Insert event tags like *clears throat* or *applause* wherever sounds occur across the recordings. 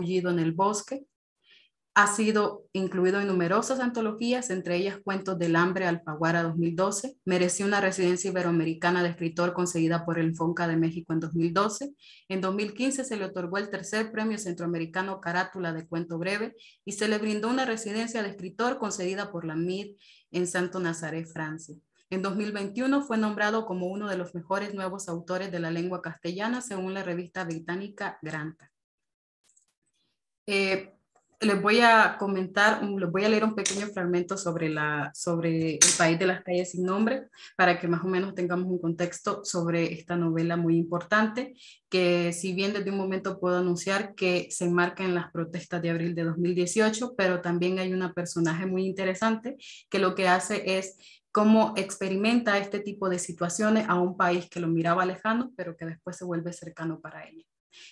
en el Bosque. Ha sido incluido en numerosas antologías, entre ellas Cuentos del Hambre, paguara 2012. Mereció una residencia iberoamericana de escritor concedida por el Fonca de México en 2012. En 2015 se le otorgó el tercer premio centroamericano Carátula de Cuento Breve y se le brindó una residencia de escritor concedida por la MID en Santo Nazaré, Francia. En 2021 fue nombrado como uno de los mejores nuevos autores de la lengua castellana según la revista británica Granta. Eh, les voy a comentar, les voy a leer un pequeño fragmento sobre, la, sobre el país de las calles sin nombre, para que más o menos tengamos un contexto sobre esta novela muy importante, que si bien desde un momento puedo anunciar que se enmarca en las protestas de abril de 2018, pero también hay una personaje muy interesante que lo que hace es cómo experimenta este tipo de situaciones a un país que lo miraba lejano, pero que después se vuelve cercano para ella.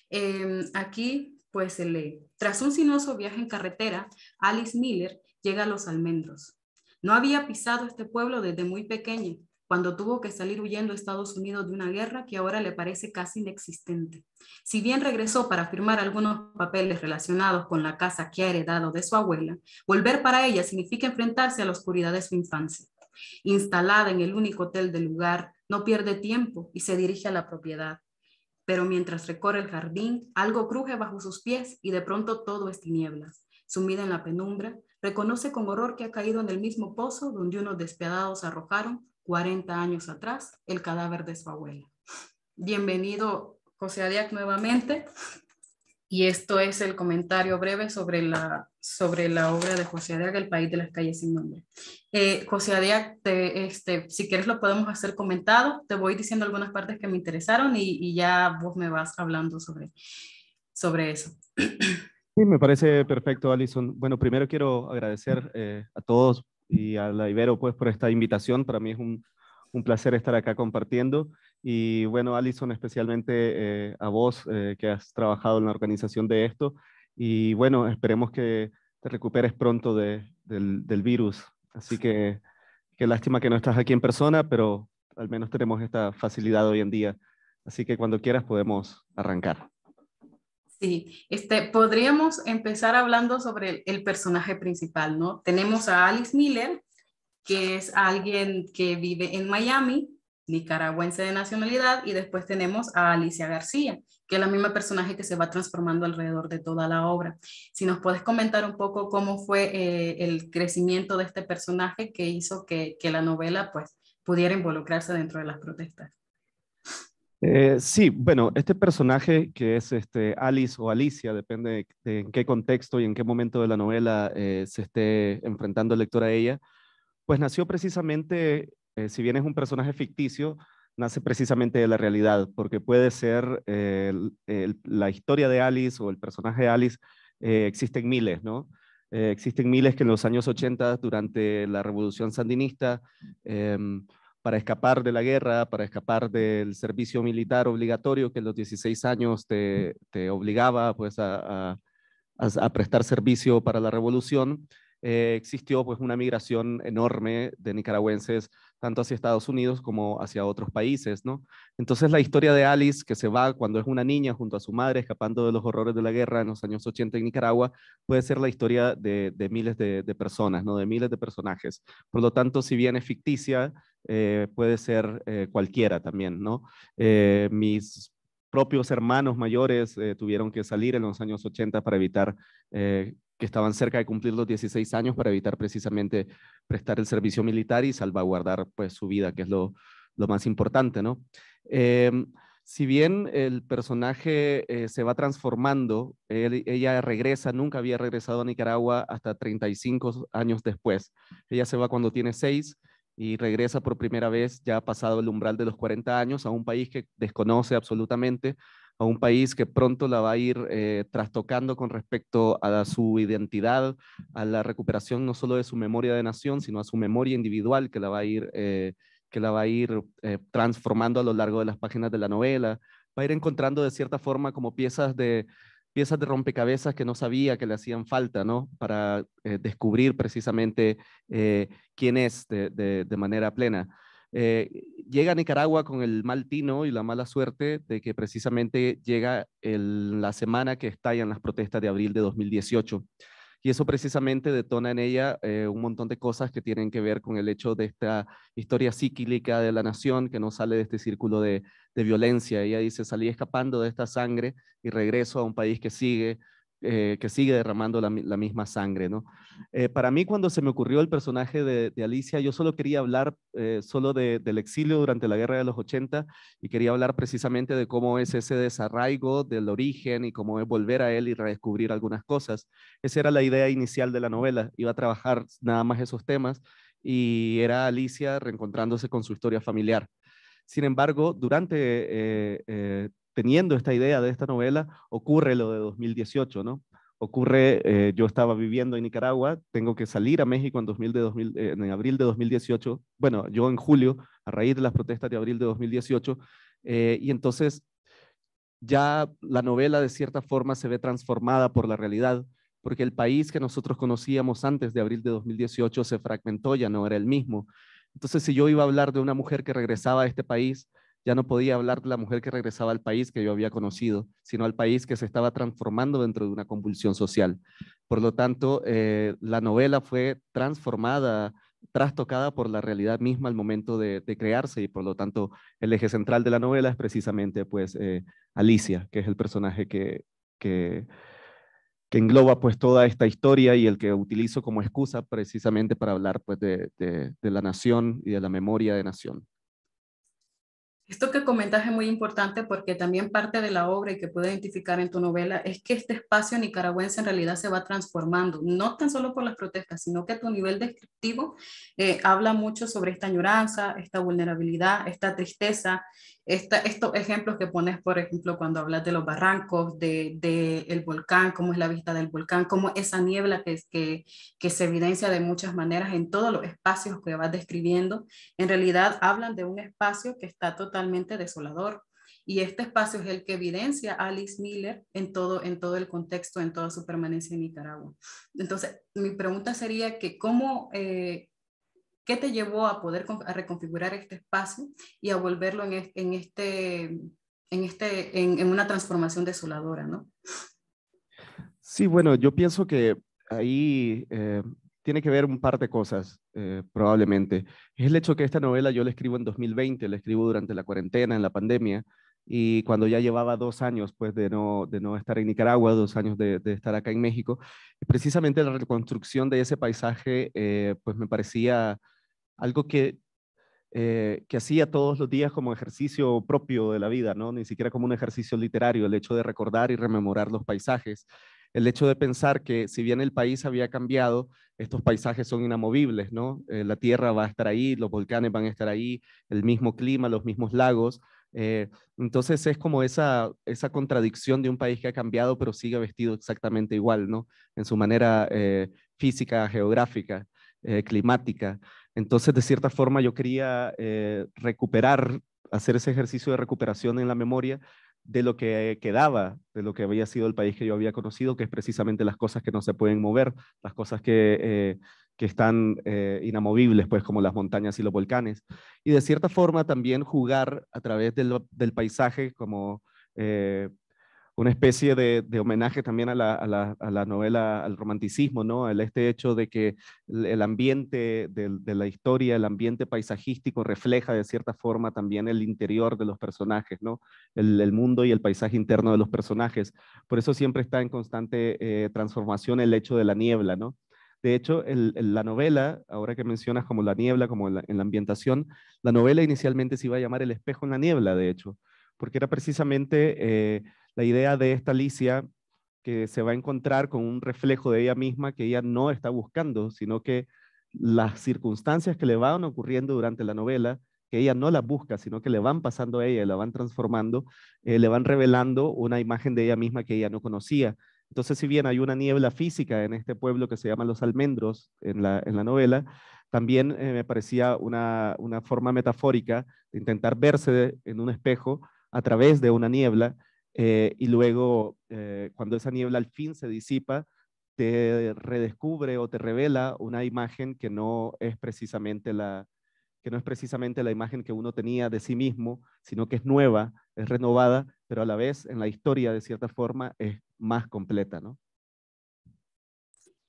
Em, aquí pues se lee. Tras un sinuoso viaje en carretera, Alice Miller llega a Los Almendros. No había pisado este pueblo desde muy pequeña, cuando tuvo que salir huyendo a Estados Unidos de una guerra que ahora le parece casi inexistente. Si bien regresó para firmar algunos papeles relacionados con la casa que ha heredado de su abuela, volver para ella significa enfrentarse a la oscuridad de su infancia. Instalada en el único hotel del lugar, no pierde tiempo y se dirige a la propiedad. Pero mientras recorre el jardín, algo cruje bajo sus pies y de pronto todo es tinieblas. Sumida en la penumbra, reconoce con horror que ha caído en el mismo pozo donde unos despiadados arrojaron 40 años atrás el cadáver de su abuela. Bienvenido, José Adiac, nuevamente. Y esto es el comentario breve sobre la, sobre la obra de José Adiaga, El País de las Calles Sin Nombre. Eh, José Adiaga, este, si quieres lo podemos hacer comentado, te voy diciendo algunas partes que me interesaron y, ya vos me vas hablando sobre, sobre eso. Sí, me parece perfecto, Alison. Bueno, primero quiero agradecer eh, a todos y a la Ibero pues, por esta invitación. Para mí es un, un placer estar acá compartiendo. Y bueno, Alison, especialmente eh, a vos eh, que has trabajado en la organización de esto. Y bueno, esperemos que te recuperes pronto de, del, virus. Así que qué lástima que no estás aquí en persona, pero al menos tenemos esta facilidad hoy en día. Así que cuando quieras podemos arrancar. Sí, este, podríamos empezar hablando sobre el, el personaje principal, ¿no? Tenemos a Alice Miller, que es alguien que vive en Miami, nicaragüense de nacionalidad, y después tenemos a Alicia García, que es la misma personaje que se va transformando alrededor de toda la obra. Si nos puedes comentar un poco cómo fue eh, el crecimiento de este personaje que hizo que, la novela pues, pudiera involucrarse dentro de las protestas. Eh, sí, bueno, este personaje que es este Alice o Alicia, depende en qué contexto y en qué momento de la novela eh, se esté enfrentando el lector a ella, pues nació precisamente eh, si bien es un personaje ficticio, nace precisamente de la realidad, porque puede ser eh, la historia de Alice o el personaje de Alice, eh, existen miles, ¿no? existen miles que en los años 80, durante la revolución sandinista, em, para escapar de la guerra, para escapar del servicio militar obligatorio que en los 16 años te, obligaba pues, a prestar servicio para la revolución, eh, existió pues una migración enorme de nicaragüenses tanto hacia Estados Unidos como hacia otros países, ¿no? Entonces la historia de Alice, que se va cuando es una niña junto a su madre escapando de los horrores de la guerra en los años 80 en Nicaragua, puede ser la historia de, miles de, personas, ¿no? De miles de personajes. Por lo tanto, si bien es ficticia, eh, puede ser eh, cualquiera también, ¿no? mis propios hermanos mayores tuvieron que salir en los años 80 para evitar que estaban cerca de cumplir los 16 años para evitar precisamente prestar el servicio militar y salvaguardar pues su vida, que es lo, más importante, ¿no? Em, si bien el personaje eh, se va transformando, ella regresa, nunca había regresado a Nicaragua hasta 35 años después. Ella se va cuando tiene 6 y regresa por primera vez, ya ha pasado el umbral de los 40 años, a un país que desconoce absolutamente, a un país que pronto la va a ir eh, trastocando con respecto a su identidad, a la recuperación no solo de su memoria de nación, sino a su memoria individual que la va a ir, eh, que la va a ir eh, transformando a lo largo de las páginas de la novela, va a ir encontrando de cierta forma como piezas de piezas de rompecabezas que no sabía que le hacían falta, ¿no? Para descubrir precisamente quién es de manera plena. Eh, llega a Nicaragua con el mal tino y la mala suerte de que precisamente llega la semana que estallan las protestas de abril de 2018. Y eso precisamente detona en ella eh, un montón de cosas que tienen que ver con el hecho de esta historia psíquica de la nación que no sale de este círculo de, de violencia. Ella dice, salí escapando de esta sangre y regreso a un país que sigue eh, que sigue derramando la, misma sangre, ¿no? Eh, para mí, cuando se me ocurrió el personaje de, Alicia, yo solo quería hablar eh, solo del exilio durante la guerra de los 80 y quería hablar precisamente de cómo es ese desarraigo del origen y cómo es volver a él y redescubrir algunas cosas. Esa era la idea inicial de la novela, iba a trabajar nada más esos temas y era Alicia reencontrándose con su historia familiar. Sin embargo, durante teniendo esta idea de esta novela, ocurre lo de 2018, ¿no? Ocurre, eh, yo estaba viviendo en Nicaragua, tengo que salir a México en, eh, abril de 2018, bueno, yo en julio, a raíz de las protestas de abril de 2018, eh, y entonces ya la novela de cierta forma se ve transformada por la realidad, porque el país que nosotros conocíamos antes de abril de 2018 se fragmentó, ya no era el mismo. Entonces, si yo iba a hablar de una mujer que regresaba a este país, ya no podía hablar de la mujer que regresaba al país que yo había conocido, sino al país que se estaba transformando dentro de una convulsión social. Por lo tanto, eh, la novela fue transformada, trastocada por la realidad misma al momento de, crearse y por lo tanto el eje central de la novela es precisamente pues eh, Alicia, que es el personaje que, que, engloba pues toda esta historia y el que utilizo como excusa precisamente para hablar pues de la nación y de la memoria de nación. Esto que comentas es muy importante porque también parte de la obra y que puedo identificar en tu novela es que este espacio nicaragüense en realidad se va transformando, no tan solo por las protestas, sino que a tu nivel descriptivo eh, habla mucho sobre esta añoranza, esta vulnerabilidad, esta tristeza estos ejemplos que pones, por ejemplo, cuando hablas de los barrancos, del de, el volcán, cómo es la vista del volcán, cómo esa niebla que, que, que se evidencia de muchas maneras en todos los espacios que vas describiendo, en realidad hablan de un espacio que está totalmente desolador. Y este espacio es el que evidencia Alice Miller en todo, en todo el contexto, en toda su permanencia en Nicaragua. Entonces, mi pregunta sería que cómo, eh, ¿Qué te llevó a poder reconfigurar este espacio y a volverlo en, en este, en, este en, una transformación desoladora, no? Sí, bueno, yo pienso que ahí eh, tiene que ver un par de cosas, eh, probablemente. Es el hecho que esta novela yo la escribo en 2020, la escribo durante la cuarentena, en la pandemia, y cuando ya llevaba dos años pues, de, no, de no estar en Nicaragua, dos años de, estar acá en México, precisamente la reconstrucción de ese paisaje eh, pues me parecía algo que, eh, que hacía todos los días como ejercicio propio de la vida, ¿no? Ni siquiera como un ejercicio literario, el hecho de recordar y rememorar los paisajes, el hecho de pensar que si bien el país había cambiado, estos paisajes son inamovibles, ¿no? Eh, la tierra va a estar ahí, los volcanes van a estar ahí, el mismo clima, los mismos lagos. Eh, entonces es como esa, esa contradicción de un país que ha cambiado, pero sigue vestido exactamente igual, ¿no? En su manera física, geográfica, climática. Entonces, de cierta forma, yo quería eh, recuperar, hacer ese ejercicio de recuperación en la memoria de lo que quedaba, de lo que había sido el país que yo había conocido, que es precisamente las cosas que no se pueden mover, las cosas que, eh, están eh, inamovibles, pues como las montañas y los volcanes. Y de cierta forma también jugar a través del, paisaje como una especie de, homenaje también a la, novela, al romanticismo, ¿no? El, este hecho de que el, ambiente de, la historia, el ambiente paisajístico refleja de cierta forma también el interior de los personajes, ¿no? El, mundo y el paisaje interno de los personajes. Por eso siempre está en constante eh, transformación el hecho de la niebla, ¿no? De hecho, la novela, ahora que mencionas como la niebla, como en la ambientación, la novela inicialmente se iba a llamar El espejo en la niebla, de hecho, porque era precisamente eh, la idea de esta Alicia que se va a encontrar con un reflejo de ella misma que ella no está buscando, sino que las circunstancias que le van ocurriendo durante la novela, que ella no las busca, sino que le van pasando a ella, la van transformando, eh, le van revelando una imagen de ella misma que ella no conocía. Entonces, si bien hay una niebla física en este pueblo que se llama Los Almendros en la, novela, también eh, me parecía una, forma metafórica de intentar verse en un espejo a través de una niebla eh, y luego, eh, cuando esa niebla al fin se disipa, te redescubre o te revela una imagen que no es precisamente la que no es precisamente la imagen que uno tenía de sí mismo, sino que es nueva, es renovada, pero a la vez en la historia de cierta forma es más completa, ¿no?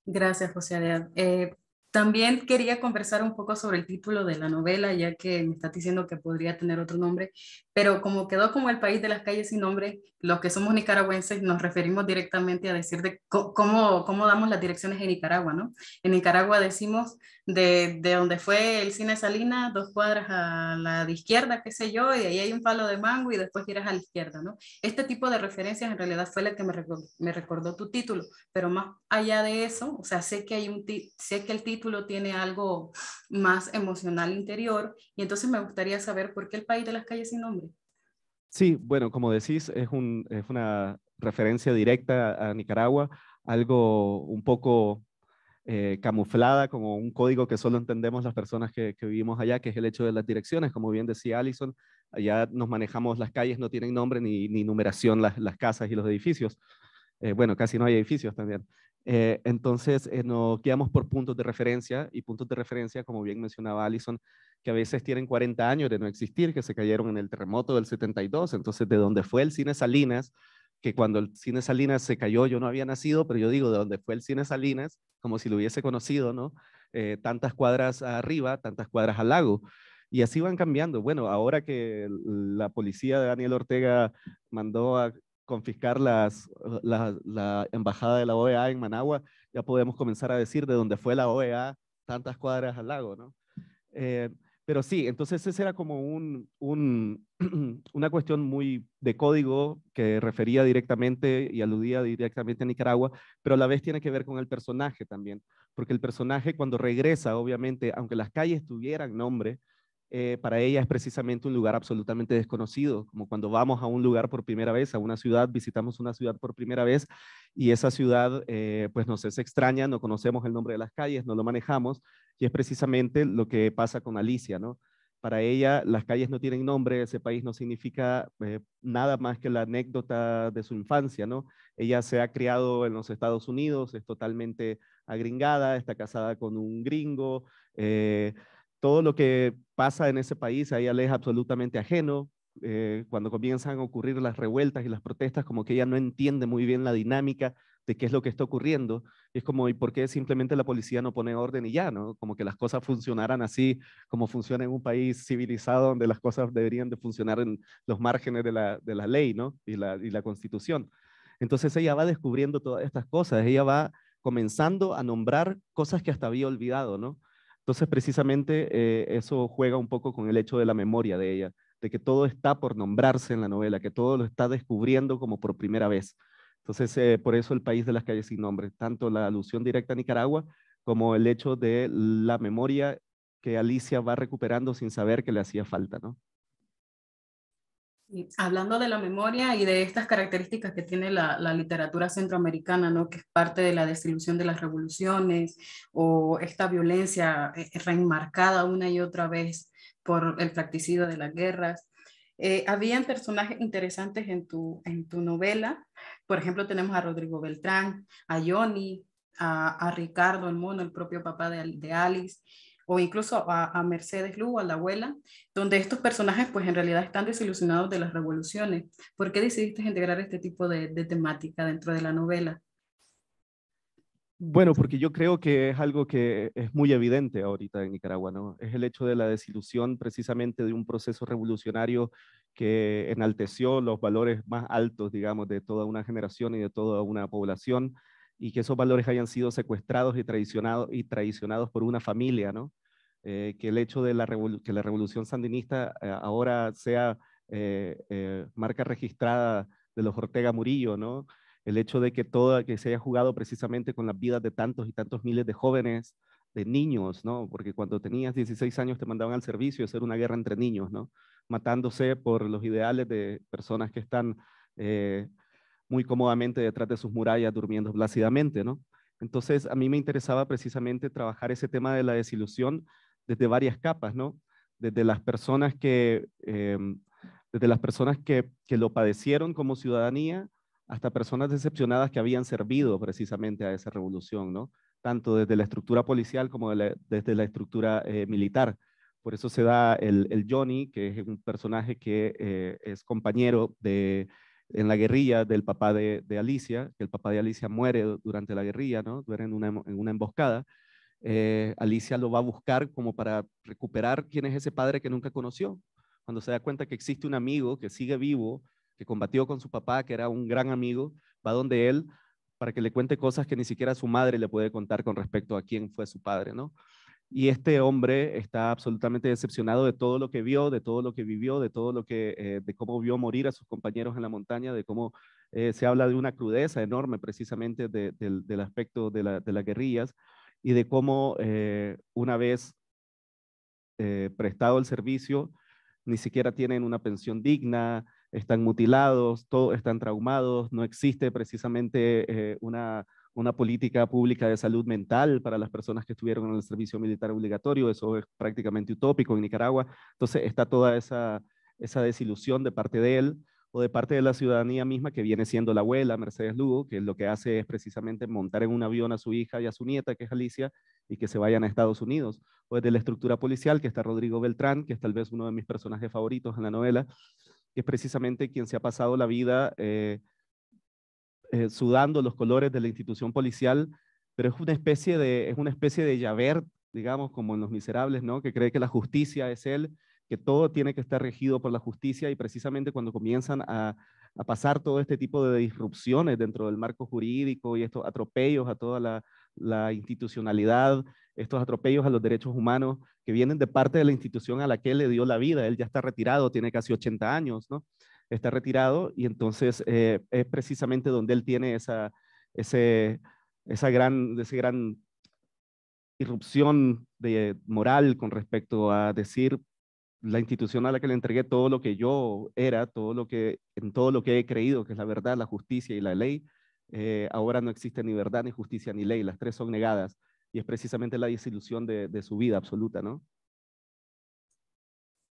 Gracias, José Adea. Eh, también quería conversar un poco sobre el título de la novela, ya que me estás diciendo que podría tener otro nombre, pero como quedó como el país de las calles sin nombre, los que somos nicaragüenses nos referimos directamente a decir de cómo, cómo damos las direcciones en Nicaragua, ¿no? En Nicaragua decimos de, de donde fue el cine Salina, dos cuadras a la izquierda, qué sé yo, y ahí hay un palo de mango y después giras a la izquierda, ¿no? Este tipo de referencias en realidad fue la que me, recordó, me recordó tu título, pero más allá de eso, o sea, sé que, hay un sé que el título tiene algo más emocional interior y entonces me gustaría saber por qué el país de las calles sin nombre. Sí, bueno, como decís, es, una referencia directa a Nicaragua, algo un poco eh, camuflada como un código que solo entendemos las personas que, vivimos allá, que es el hecho de las direcciones. Como bien decía Allison, allá nos manejamos las calles, no tienen nombre ni, numeración las, casas y los edificios. Eh, bueno, casi no hay edificios también. Eh, entonces, eh, nos guiamos por puntos de referencia y puntos de referencia, como bien mencionaba Allison, que a veces tienen 40 años de no existir, que se cayeron en el terremoto del 72, entonces de dónde fue el cine Salinas, que cuando el cine Salinas se cayó yo no había nacido, pero yo digo de dónde fue el cine Salinas, como si lo hubiese conocido, ¿no? Eh, tantas cuadras arriba, tantas cuadras al lago. Y así van cambiando. Bueno, ahora que la policía de Daniel Ortega mandó a confiscar las, eh, la, embajada de la OEA en Managua, ya podemos comenzar a decir de dónde fue la OEA tantas cuadras al lago, ¿no? Eh, pero sí, entonces esa era como un, *clears throat* una cuestión muy de código que refería directamente y aludía directamente a Nicaragua, pero a la vez tiene que ver con el personaje también, porque el personaje cuando regresa, obviamente, aunque las calles tuvieran nombre, eh, para ella es precisamente un lugar absolutamente desconocido, como cuando vamos a un lugar por primera vez, a una ciudad, visitamos una ciudad por primera vez y esa ciudad eh, pues nos es extraña, no conocemos el nombre de las calles, no lo manejamos y es precisamente lo que pasa con Alicia, ¿no? Para ella las calles no tienen nombre, ese país no significa eh, nada más que la anécdota de su infancia, ¿no? Ella se ha criado en los Estados Unidos, es totalmente agringada, está casada con un gringo, todo lo que pasa en ese país a ella le es absolutamente ajeno. Eh, cuando comienzan a ocurrir las revueltas y las protestas, como que ella no entiende muy bien la dinámica de qué es lo que está ocurriendo. Es como, ¿y por qué simplemente la policía no pone orden y ya, no? Como que las cosas funcionaran así, como funciona en un país civilizado, donde las cosas deberían de funcionar en los márgenes de la, ley, ¿no? Y la, y la constitución. Entonces ella va descubriendo todas estas cosas, ella va comenzando a nombrar cosas que hasta había olvidado, ¿no? Entonces, precisamente eh, eso juega un poco con el hecho de la memoria de ella, de que todo está por nombrarse en la novela, que todo lo está descubriendo como por primera vez. Entonces, eh, por eso el país de las calles sin nombre, tanto la alusión directa a Nicaragua como el hecho de la memoria que Alicia va recuperando sin saber que le hacía falta, ¿no? Hablando de la memoria y de estas características que tiene la, literatura centroamericana, ¿no? que es parte de la desilusión de las revoluciones o esta violencia eh, reenmarcada una y otra vez por el practicido de las guerras. Eh, habían personajes interesantes en tu, novela. Por ejemplo, tenemos a Rodrigo Beltrán, a Johnny, a, Ricardo el Mono, el propio papá de Alice o incluso a, Mercedes Lugo, a la abuela, donde estos personajes pues en realidad están desilusionados de las revoluciones. ¿Por qué decidiste integrar este tipo de, de temática dentro de la novela? Bueno, porque yo creo que es algo que es muy evidente ahorita en Nicaragua, ¿no? Es el hecho de la desilusión precisamente de un proceso revolucionario que enalteció los valores más altos, digamos, de toda una generación y de toda una población y que esos valores hayan sido secuestrados y traicionados, y traicionados por una familia, ¿no? Eh, que el hecho de la que la revolución sandinista eh, ahora sea eh, marca registrada de los Ortega Murillo, ¿no? El hecho de que toda, que se haya jugado precisamente con las vidas de tantos y tantos miles de jóvenes, de niños, ¿no? Porque cuando tenías 16 años te mandaban al servicio, de hacer una guerra entre niños, ¿no? Matándose por los ideales de personas que están muy cómodamente detrás de sus murallas durmiendo plácidamente, ¿no? Entonces, a mí me interesaba precisamente trabajar ese tema de la desilusión desde varias capas, ¿no? Desde las personas que, em, desde las personas que, lo padecieron como ciudadanía hasta personas decepcionadas que habían servido precisamente a esa revolución, ¿no? Tanto desde la estructura policial como desde la estructura eh, militar. Por eso se da el, Johnny, que es un personaje que eh, es compañero de, en la guerrilla del papá de, Alicia, que el papá de Alicia muere durante la guerrilla, ¿no? Duerme en una, em, emboscada. Eh, Alicia lo va a buscar como para recuperar quién es ese padre que nunca conoció. Cuando se da cuenta que existe un amigo que sigue vivo, que combatió con su papá, que era un gran amigo, va donde él para que le cuente cosas que ni siquiera su madre le puede contar con respecto a quién fue su padre, ¿no? Y este hombre está absolutamente decepcionado de todo lo que vio, de todo lo que vivió, de todo lo que, eh, de cómo vio morir a sus compañeros en la montaña, de cómo eh, se habla de una crudeza enorme precisamente del aspecto de, las guerrillas y de cómo eh, una vez prestado el servicio, ni siquiera tienen una pensión digna, están mutilados, todos están traumados, no existe precisamente una una política pública de salud mental para las personas que estuvieron en el servicio militar obligatorio, eso es prácticamente utópico en Nicaragua. Entonces está toda esa, esa desilusión de parte de él o de parte de la ciudadanía misma que viene siendo la abuela, Mercedes Lugo, que lo que hace es precisamente montar en un avión a su hija y a su nieta, que es Alicia, y que se vayan a Estados Unidos. O de la estructura policial, que está Rodrigo Beltrán, que es tal vez uno de mis personajes favoritos en la novela, que es precisamente quien se ha pasado la vida... Eh, eh, sudando los colores de la institución policial, pero es una especie de, es una especie de digamos, como en Los Miserables, ¿no? Que cree que la justicia es él, que todo tiene que estar regido por la justicia y precisamente cuando comienzan a, pasar todo este tipo de disrupciones dentro del marco jurídico y estos atropellos a toda la, la institucionalidad, estos atropellos a los derechos humanos que vienen de parte de la institución a la que él le dio la vida. Él ya está retirado, tiene casi 80 años, ¿no? está retirado y entonces eh, es precisamente donde él tiene esa, ese, esa gran, ese gran irrupción de moral con respecto a decir la institución a la que le entregué todo lo que yo era, todo lo que en todo lo que he creído que es la verdad, la justicia y la ley, eh, ahora no existe ni verdad ni justicia ni ley, las tres son negadas y es precisamente la desilusión de, su vida absoluta, ¿no?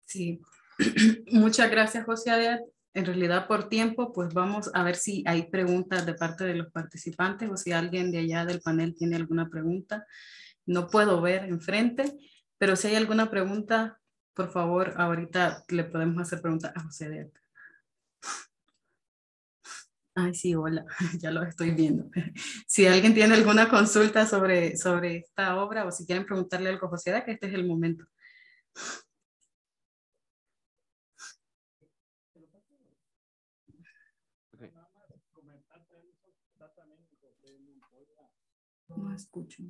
Sí, *clears throat* muchas gracias José Adet en realidad por tiempo, pues vamos a ver si hay preguntas de parte de los participantes o si alguien de allá del panel tiene alguna pregunta. No puedo ver enfrente, pero si hay alguna pregunta, por favor, ahorita le podemos hacer preguntas a José de Ay, sí, hola, *laughs* ya lo estoy viendo. *laughs* Si alguien tiene alguna consulta sobre, sobre esta obra o si quieren preguntarle algo a José, que este es el momento. No escucho.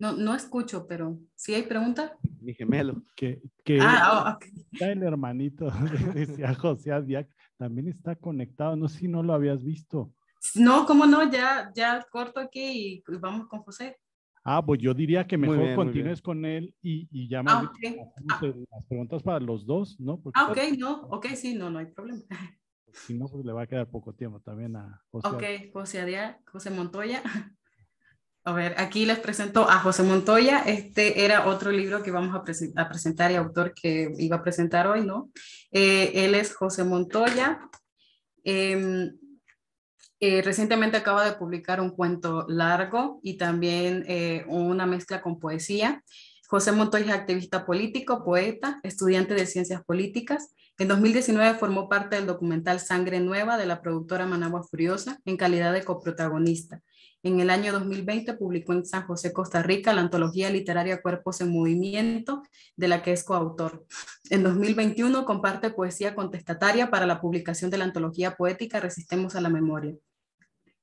No, no escucho, pero si hay pregunta? Mi gemelo, que, ah, oh, está el hermanito *laughs* decía José Adiac, también está conectado, no sé si no lo habías visto. No, cómo no, ya, ya corto aquí y, pues, vamos con José. Ah, pues yo diría que mejor continúes con él y, ya ah, las preguntas para los dos, ¿no? ah, ok, no, ok, sí, no, no hay problema. Si no, pues le va a quedar poco tiempo también a José. Ok, José, Adiac, José Montoya. A ver, aquí les presento a José Montoya. Este era otro libro que vamos a, presentar y autor que iba a presentar hoy, ¿no? Eh, él es José Montoya. Em, eh, recientemente acaba de publicar un cuento largo y también eh, una mezcla con poesía. José Montoya es activista político, poeta, estudiante de ciencias políticas. En 2019 formó parte del documental Sangre Nueva de la productora Managua Furiosa en calidad de coprotagonista. En el año 2020 publicó en San José, Costa Rica, la antología literaria Cuerpos en Movimiento, de la que es coautor. En 2021 comparte poesía contestataria para la publicación de la antología poética Resistemos a la Memoria.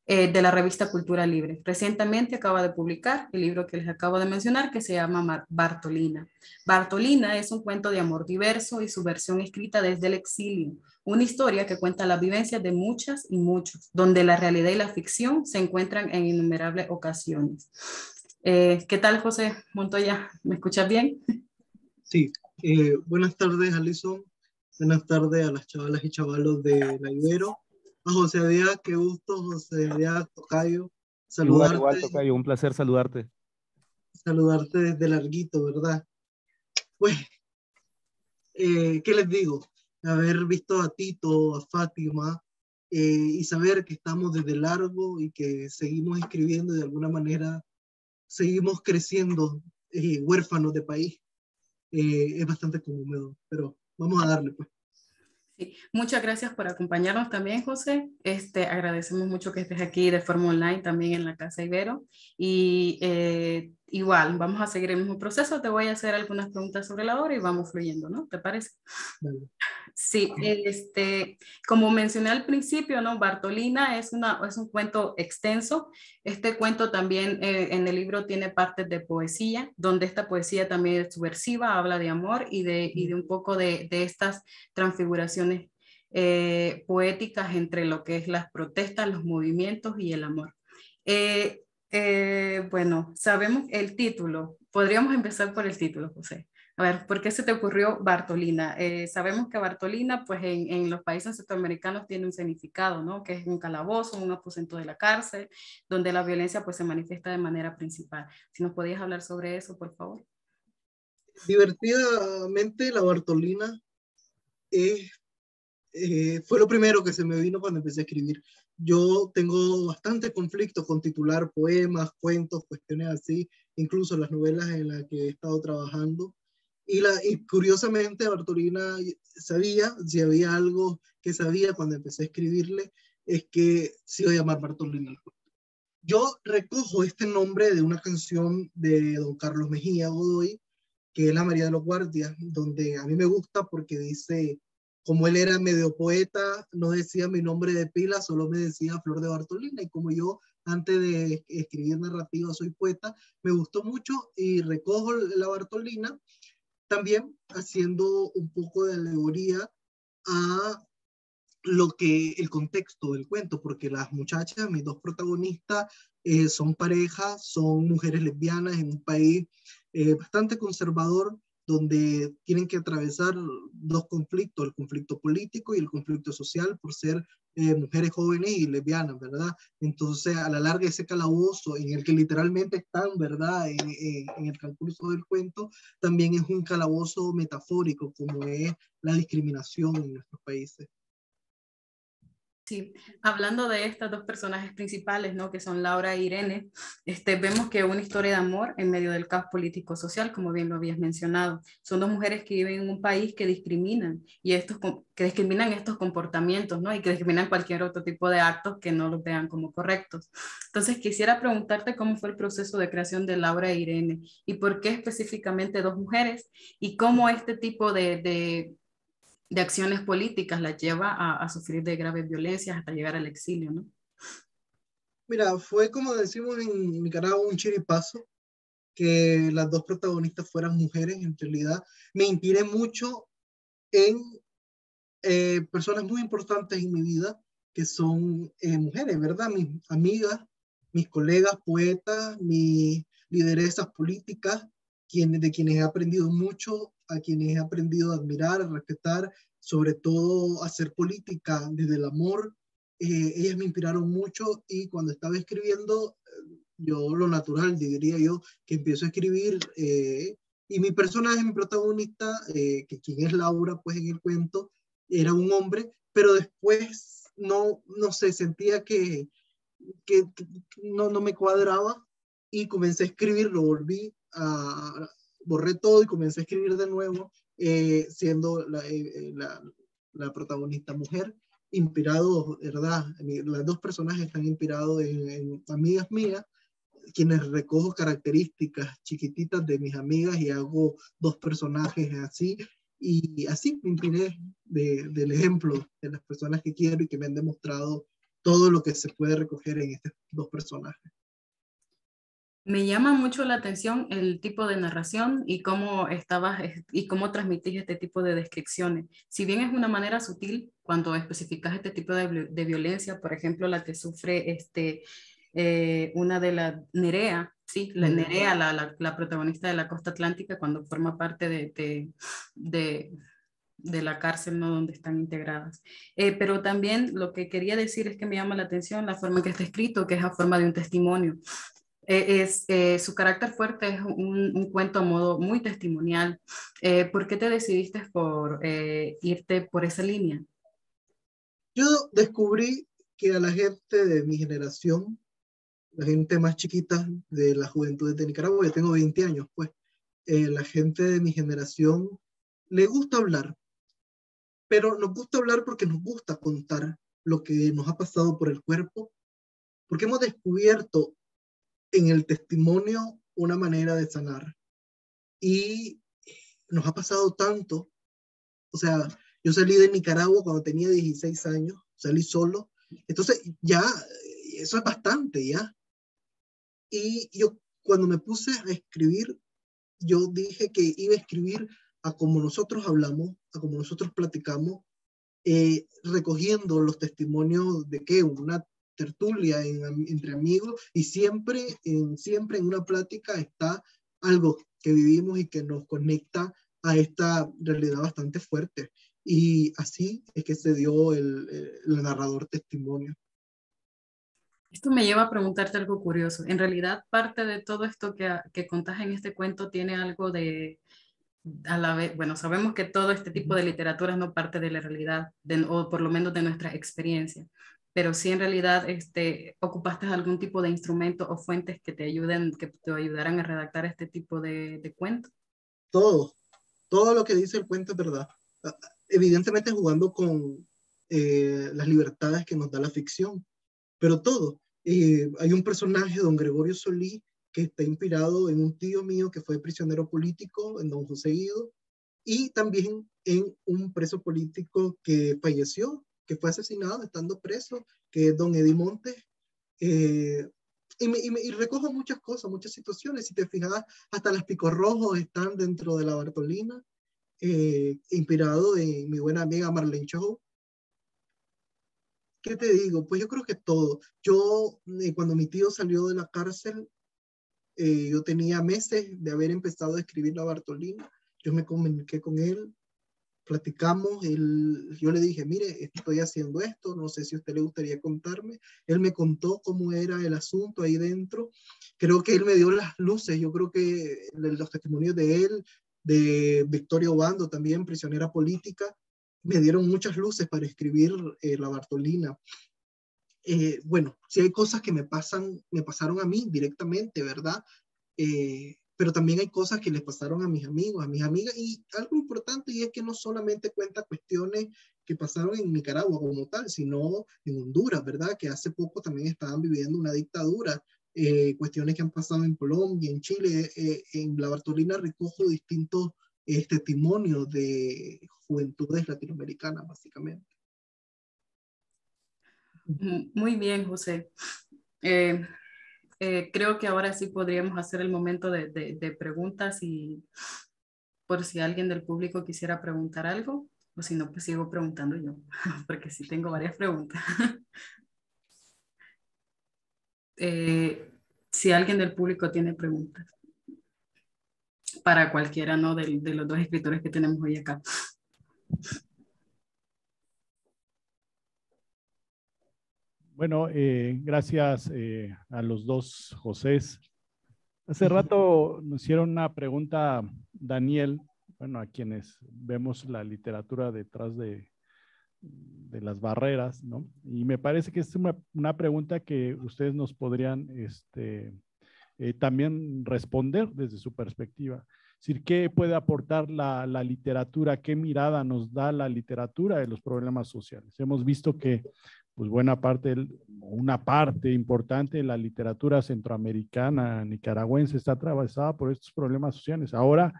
Eh, de la revista Cultura Libre. Recientemente acaba de publicar el libro que les acabo de mencionar, que se llama Bartolina. Bartolina es un cuento de amor diverso y su versión escrita desde el exilio, una historia que cuenta la vivencia de muchas y muchos, donde la realidad y la ficción se encuentran en innumerables ocasiones. Eh, ¿Qué tal, José Montoya? ¿Me escuchas bien? Sí. Eh, buenas tardes, Alison. Buenas tardes a las chavalas y chavalos de La Ibero. José Díaz, qué gusto, José Díaz Tocayo. Saludarte. un placer saludarte. Saludarte desde larguito, ¿verdad? Pues, eh, ¿qué les digo? Haber visto a Tito, a Fátima, eh, y saber que estamos desde largo y que seguimos escribiendo y de alguna manera seguimos creciendo eh, huérfanos de país. es bastante conmovedor, pero vamos a darle pues. Muchas gracias por acompañarnos también, José. Este, agradecemos mucho que estés aquí de forma online también en la Casa Ibero y eh, igual, vamos a seguir el mismo proceso, te voy a hacer algunas preguntas sobre la obra y vamos fluyendo, ¿no? ¿Te parece? Sí, este, como mencioné al principio, ¿no? Bartolina es, una, es un cuento extenso. Este cuento también eh, en el libro tiene partes de poesía, donde esta poesía también es subversiva, habla de amor y de, de un poco de, estas transfiguraciones eh, poéticas entre lo que es las protestas, los movimientos y el amor. Eh, eh, bueno, sabemos el título. Podríamos empezar por el título, José. A ver, ¿por qué se te ocurrió Bartolina? Eh, sabemos que Bartolina, pues en, los países centroamericanos tiene un significado, ¿no? Que es un calabozo, un aposento de la cárcel, donde la violencia pues se manifiesta de manera principal. Si nos podías hablar sobre eso, por favor. Divertidamente, la Bartolina eh, fue lo primero que se me vino cuando empecé a escribir. Yo tengo bastante conflicto con titular poemas, cuentos, cuestiones así, incluso las novelas en las que he estado trabajando. Y, la, curiosamente, Bartolina sabía, si había algo que sabía cuando empecé a escribirle, es que se iba a llamar Bartolina. Yo recojo este nombre de una canción de don Carlos Mejía Godoy, que es La María de los Guardias, donde a mí me gusta porque dice, como él era medio poeta, no decía mi nombre de pila, solo me decía Flor de Bartolina. Y como yo, antes de escribir narrativa, soy poeta, me gustó mucho y recojo la Bartolina, también haciendo un poco de alegoría a lo que el contexto del cuento, porque las muchachas, mis dos protagonistas, eh, son parejas, son mujeres lesbianas en un país eh, bastante conservador, donde tienen que atravesar dos conflictos, el conflicto político y el conflicto social por ser eh, mujeres jóvenes y lesbianas, ¿verdad? Entonces, a la larga ese calabozo en el que literalmente están, ¿verdad? En, el concurso del cuento, también es un calabozo metafórico, como es la discriminación en nuestros países. Sí, hablando de estas dos personajes principales, ¿no? Que son Laura e Irene, este, vemos que una historia de amor en medio del caos político-social, como bien lo habías mencionado. Son dos mujeres que viven en un país que discriminan, y estos, que discriminan estos comportamientos, ¿no? Y que discriminan cualquier otro tipo de actos que no los vean como correctos. Entonces, quisiera preguntarte cómo fue el proceso de creación de Laura e Irene, y por qué específicamente dos mujeres, y cómo este tipo de de acciones políticas la lleva a, sufrir de graves violencias hasta llegar al exilio, ¿no? Mira, fue como decimos en Nicaragua un chiripazo, que las dos protagonistas fueran mujeres, en realidad me inspiré mucho en eh, personas muy importantes en mi vida, que son eh, mujeres, ¿verdad? Mis amigas, mis colegas poetas, mis lideresas políticas, de quienes he aprendido mucho, a quienes he aprendido a admirar, a respetar, sobre todo a hacer política desde el amor. Eh, ellas me inspiraron mucho y cuando estaba escribiendo, eh, yo lo natural, diría yo, que empiezo a escribir eh, y mi personaje, mi protagonista, que quien es Laura, pues en el cuento, era un hombre, pero después no, no sé, sentía que, no, no me cuadraba y comencé a escribir, lo volví Ah, borré todo y comencé a escribir de nuevo, eh, siendo eh, la, protagonista mujer, inspirado, ¿verdad? Las dos personajes están inspirados en, amigas mías, quienes recojo características chiquititas de mis amigas y hago dos personajes así. Y así me inspiré del ejemplo de las personas que quiero y que me han demostrado todo lo que se puede recoger en estos dos personajes. Me llama mucho la atención el tipo de narración y cómo estabas y cómo transmitís este tipo de descripciones. Si bien es una manera sutil cuando especificas este tipo de, violencia, por ejemplo, la que sufre este, eh, una de la Nerea, sí, la Nerea, la, protagonista de la costa atlántica, cuando forma parte de, de, la cárcel ¿no? donde están integradas. Eh, pero también lo que quería decir es que me llama la atención la forma en que está escrito, que es a forma de un testimonio. Eh, es, eh, su carácter fuerte es un, cuento a modo muy testimonial. Eh, ¿Por qué te decidiste por irte por esa línea? Yo descubrí que a la gente de mi generación, la gente más chiquita de la juventud de Nicaragua, yo tengo 20 años, pues, la gente de mi generación le gusta hablar, pero nos gusta hablar porque nos gusta contar lo que nos ha pasado por el cuerpo, porque hemos descubierto en el testimonio una manera de sanar. Y nos ha pasado tanto. O sea, yo salí de Nicaragua cuando tenía 16 años, salí solo. Entonces, ya, eso es bastante, ya. Y yo, cuando me puse a escribir, yo dije que iba a escribir a como nosotros hablamos, a como nosotros platicamos, eh, recogiendo los testimonios de que una tertulia, entre amigos, y siempre en, siempre en una plática está algo que vivimos y que nos conecta a esta realidad bastante fuerte. Y así es que se dio el, narrador testimonio. Esto me lleva a preguntarte algo curioso. En realidad, parte de todo esto que, que contás en este cuento tiene algo de, a la vez, bueno, sabemos que todo este tipo de literatura no parte de la realidad, o por lo menos de nuestra experiencia, pero si en realidad este, ocupaste algún tipo de instrumento o fuentes que te ayuden, que te ayudaran a redactar este tipo de, de cuento. Todo, todo lo que dice el cuento es verdad. Ah, ah, evidentemente jugando con eh, las libertades que nos da la ficción, pero todo. Eh, hay un personaje, don Gregorio Solí, que está inspirado en un tío mío que fue prisionero político, en don José Guido, y también en un preso político que falleció que fue asesinado estando preso, que es don Eddie Montes. Eh, y, recojo muchas cosas, muchas situaciones. Si te fijas, hasta las picos rojos están dentro de la Bartolina, eh, inspirado en mi buena amiga Marlene Chow. ¿Qué te digo? Pues yo creo que todo. Yo, eh, cuando mi tío salió de la cárcel, yo tenía meses de haber empezado a escribir la Bartolina. Yo me comuniqué con él, platicamos, él, yo le dije, mire, estoy haciendo esto, no sé si usted le gustaría contarme. Él me contó cómo era el asunto ahí dentro. Creo que él me dio las luces, yo creo que los testimonios de él, de Victoria Obando también, prisionera política, me dieron muchas luces para escribir eh, La Bartolina. Eh, bueno, si hay cosas que me pasan, me pasaron a mí directamente, ¿verdad? Eh, pero también hay cosas que les pasaron a mis amigos, a mis amigas, y algo importante y es que no solamente cuenta cuestiones que pasaron en Nicaragua como tal, sino en Honduras, ¿verdad? Que hace poco también estaban viviendo una dictadura, eh, cuestiones que han pasado en Colombia, en Chile, eh, en la Bartolina recojo distintos eh, testimonios de juventudes latinoamericanas, básicamente. Muy bien, José. Eh, creo que ahora sí podríamos hacer el momento de, preguntas y por si alguien del público quisiera preguntar algo, o si no, pues sigo preguntando yo, *laughs* porque sí tengo varias preguntas. *laughs* Eh, si alguien del público tiene preguntas para cualquiera ¿no? de, de los dos escritores que tenemos hoy acá. Bueno, eh, gracias eh, a los dos José. Hace rato nos hicieron una pregunta, Daniel, bueno, a quienes vemos la literatura detrás de, las barreras, ¿no? Y me parece que es una, pregunta que ustedes nos podrían este, eh, también responder desde su perspectiva. Es decir, ¿qué puede aportar la, literatura? ¿Qué mirada nos da la literatura de los problemas sociales? Hemos visto que pues buena parte, una parte importante de la literatura centroamericana, nicaragüense, está atravesada por estos problemas sociales. Ahora,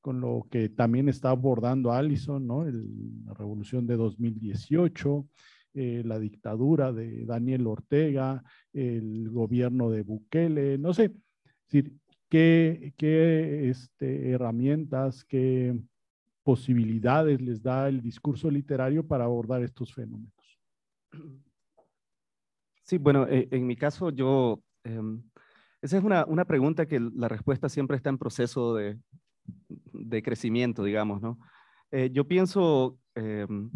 con lo que también está abordando Allison, ¿no? la revolución de 2018, eh, la dictadura de Daniel Ortega, el gobierno de Bukele, no sé, qué, este, herramientas, qué posibilidades les da el discurso literario para abordar estos fenómenos. Sí, bueno, eh, en mi caso yo, em, esa es una, pregunta que la respuesta siempre está en proceso de, crecimiento, digamos, ¿no? Eh, yo pienso, em,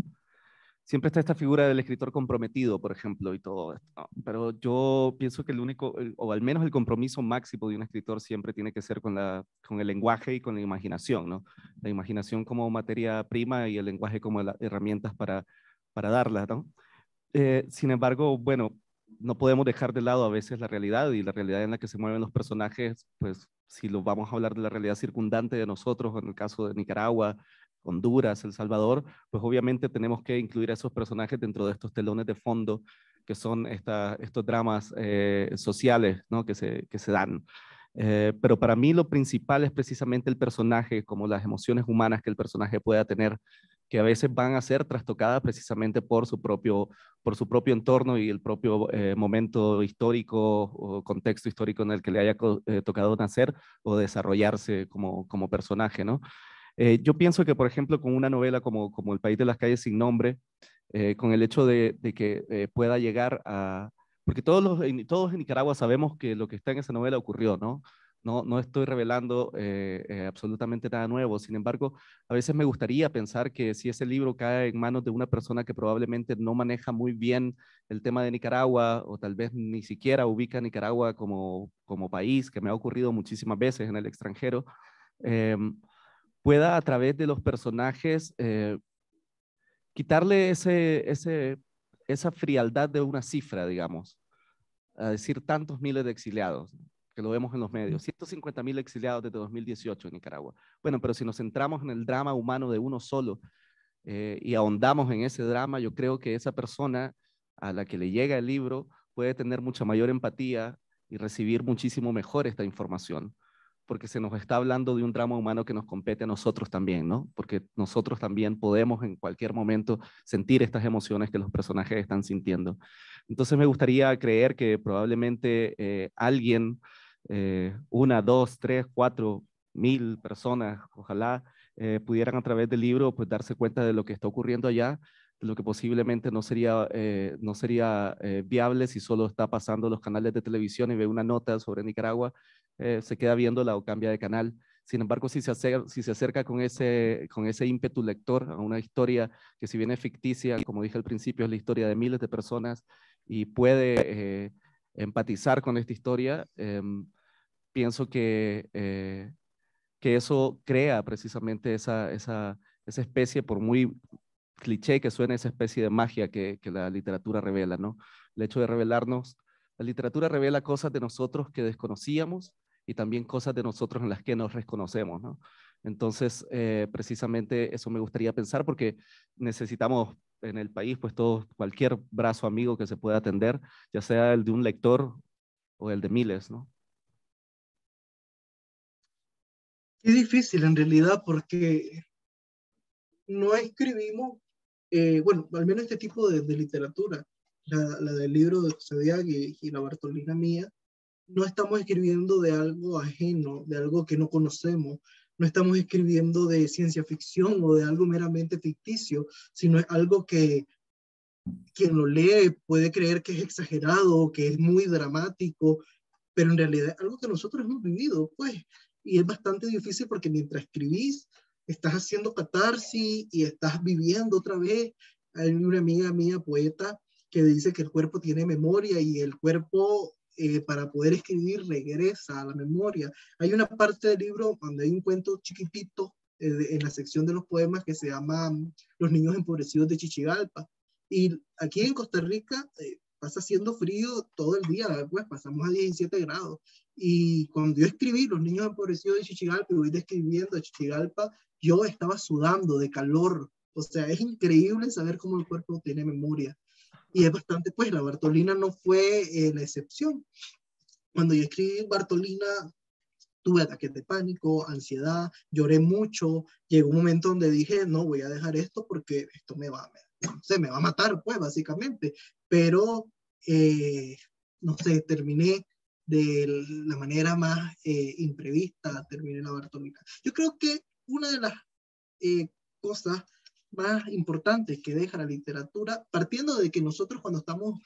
siempre está esta figura del escritor comprometido, por ejemplo, y todo esto, pero yo pienso que el único, o al menos el compromiso máximo de un escritor siempre tiene que ser con, con el lenguaje y con la imaginación, ¿no? La imaginación como materia prima y el lenguaje como herramientas para, para darla, ¿no? Eh, sin embargo, bueno, no podemos dejar de lado a veces la realidad y la realidad en la que se mueven los personajes, pues si lo vamos a hablar de la realidad circundante de nosotros, en el caso de Nicaragua, Honduras, El Salvador, pues obviamente tenemos que incluir a esos personajes dentro de estos telones de fondo que son estos dramas eh, sociales que, se, dan. Eh, pero para mí lo principal es precisamente el personaje, como las emociones humanas que el personaje pueda tener que a veces van a ser trastocadas precisamente por su propio, por su propio entorno y el propio eh, momento histórico o contexto histórico en el que le haya eh, tocado nacer o desarrollarse como, personaje, ¿no? Eh, yo pienso que, por ejemplo, con una novela como, El País de las Calles sin Nombre, con el hecho de, que pueda llegar a... Porque todos, los, todos en Nicaragua sabemos que lo que está en esa novela ocurrió, ¿no? No, estoy revelando eh, eh, absolutamente nada nuevo. Sin embargo, a veces me gustaría pensar que si ese libro cae en manos de una persona que probablemente no maneja muy bien el tema de Nicaragua o tal vez ni siquiera ubica Nicaragua como, país, que me ha ocurrido muchísimas veces en el extranjero, em, pueda a través de los personajes eh, quitarle esa frialdad de una cifra, digamos, a decir tantos miles de exiliados que lo vemos en los medios, 150.000 exiliados desde 2018 en Nicaragua. Bueno, pero si nos centramos en el drama humano de uno solo eh, y ahondamos en ese drama, yo creo que esa persona a la que le llega el libro puede tener mucha mayor empatía y recibir muchísimo mejor esta información, porque se nos está hablando de un drama humano que nos compete a nosotros también, ¿no? Porque nosotros también podemos en cualquier momento sentir estas emociones que los personajes están sintiendo. Entonces me gustaría creer que probablemente eh, alguien eh, una, dos, tres, cuatro mil personas, ojalá eh, pudieran a través del libro pues darse cuenta de lo que está ocurriendo allá, de lo que posiblemente no sería, eh, no sería viable si solo está pasando los canales de televisión y ve una nota sobre Nicaragua, se queda viéndola o cambia de canal. Sin embargo, si se, acerca, si se acerca con ese, con ese ímpetu lector a una historia que si bien es ficticia, como dije al principio, es la historia de miles de personas y puede empatizar con esta historia, em, pienso que, eh, que eso crea precisamente esa, esa, esa, especie, por muy cliché que suene, esa especie de magia que, que la literatura revela, ¿no? El hecho de revelarnos, la literatura revela cosas de nosotros que desconocíamos y también cosas de nosotros en las que nos reconocemos, ¿no? Entonces, eh, precisamente eso me gustaría pensar porque necesitamos en el país, pues todo, cualquier brazo amigo que se pueda atender, ya sea el de un lector o el de miles, ¿no? Es difícil en realidad porque no escribimos, eh, bueno, al menos este tipo de, literatura, la, del libro de José Díaz y, y la Bartolina mía, no estamos escribiendo de algo ajeno, de algo que no conocemos, no estamos escribiendo de ciencia ficción o de algo meramente ficticio, sino es algo que quien lo lee puede creer que es exagerado, que es muy dramático, pero en realidad es algo que nosotros hemos vivido, pues y es bastante difícil porque mientras escribís, estás haciendo catarsis y estás viviendo otra vez. Hay una amiga mía, poeta, que dice que el cuerpo tiene memoria y el cuerpo eh, para poder escribir regresa a la memoria. Hay una parte del libro donde hay un cuento chiquitito eh, en la sección de los poemas que se llama mm, Los niños empobrecidos de Chichigalpa. Y aquí en Costa Rica eh, pasa haciendo frío todo el día, pues pasamos a 17 grados y cuando yo escribí Los niños empobrecidos de Chichigalpa, y voy describiendo a Chichigalpa, yo estaba sudando de calor. O sea, es increíble saber cómo el cuerpo tiene memoria. Y es bastante, pues la Bartolina no fue eh, la excepción. Cuando yo escribí Bartolina, tuve ataques de pánico, ansiedad, lloré mucho. Llegó un momento donde dije, no, voy a dejar esto porque esto me va, se me va a matar, pues básicamente. Pero, eh, no sé, terminé de la manera más eh, imprevista termine la Bartónica. Yo creo que una de las eh, cosas más importantes que deja la literatura, partiendo de que nosotros cuando estamos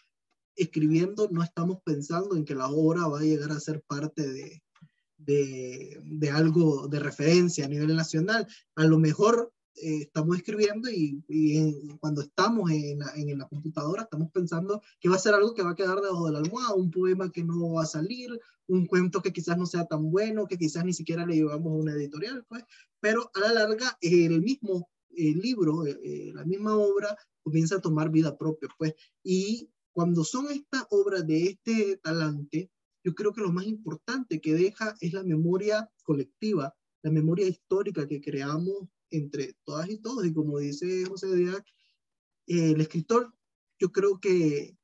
escribiendo no estamos pensando en que la obra va a llegar a ser parte de, de, de algo de referencia a nivel nacional. A lo mejor eh, estamos escribiendo y, cuando estamos en la, en la, computadora estamos pensando que va a ser algo que va a quedar debajo de la almohada, un poema que no va a salir, un cuento que quizás no sea tan bueno, que quizás ni siquiera le llevamos a una editorial, pues, pero a la larga el mismo el libro, eh, eh, la misma obra, comienza a tomar vida propia, pues, y cuando son estas obras de este talante, yo creo que lo más importante que deja es la memoria colectiva, la memoria histórica que creamos entre todas y todos. Y como dice José Díaz, eh, el escritor, yo creo que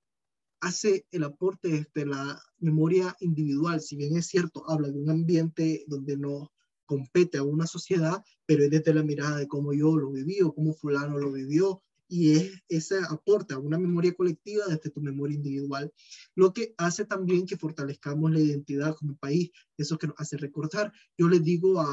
hace el aporte de la memoria individual. Si bien es cierto, habla de un ambiente donde no compete a una sociedad, pero es desde la mirada de cómo yo lo viví o cómo fulano lo vivió y es, ese aporta una memoria colectiva desde tu memoria individual, lo que hace también que fortalezcamos la identidad como país, eso que nos hace recordar. Yo les digo a,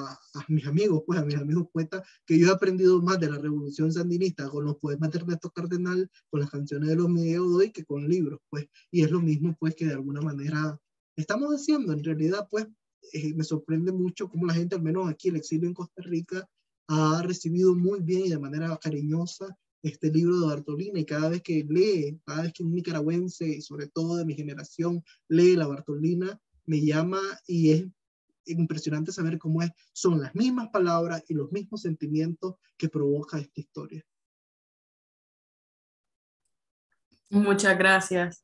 mis amigos, pues a mis amigos cuenta que yo he aprendido más de la revolución sandinista con los poemas de Ernesto Cardenal, con las canciones de los medios hoy, que con libros, pues, y es lo mismo, pues, que de alguna manera estamos haciendo, en realidad, pues, eh, me sorprende mucho cómo la gente, al menos aquí, el exilio en Costa Rica, ha recibido muy bien y de manera cariñosa este libro de Bartolina y cada vez que lee, cada vez que un nicaragüense y sobre todo de mi generación lee la Bartolina, me llama y es impresionante saber cómo son las mismas palabras y los mismos sentimientos que provoca esta historia. Muchas gracias.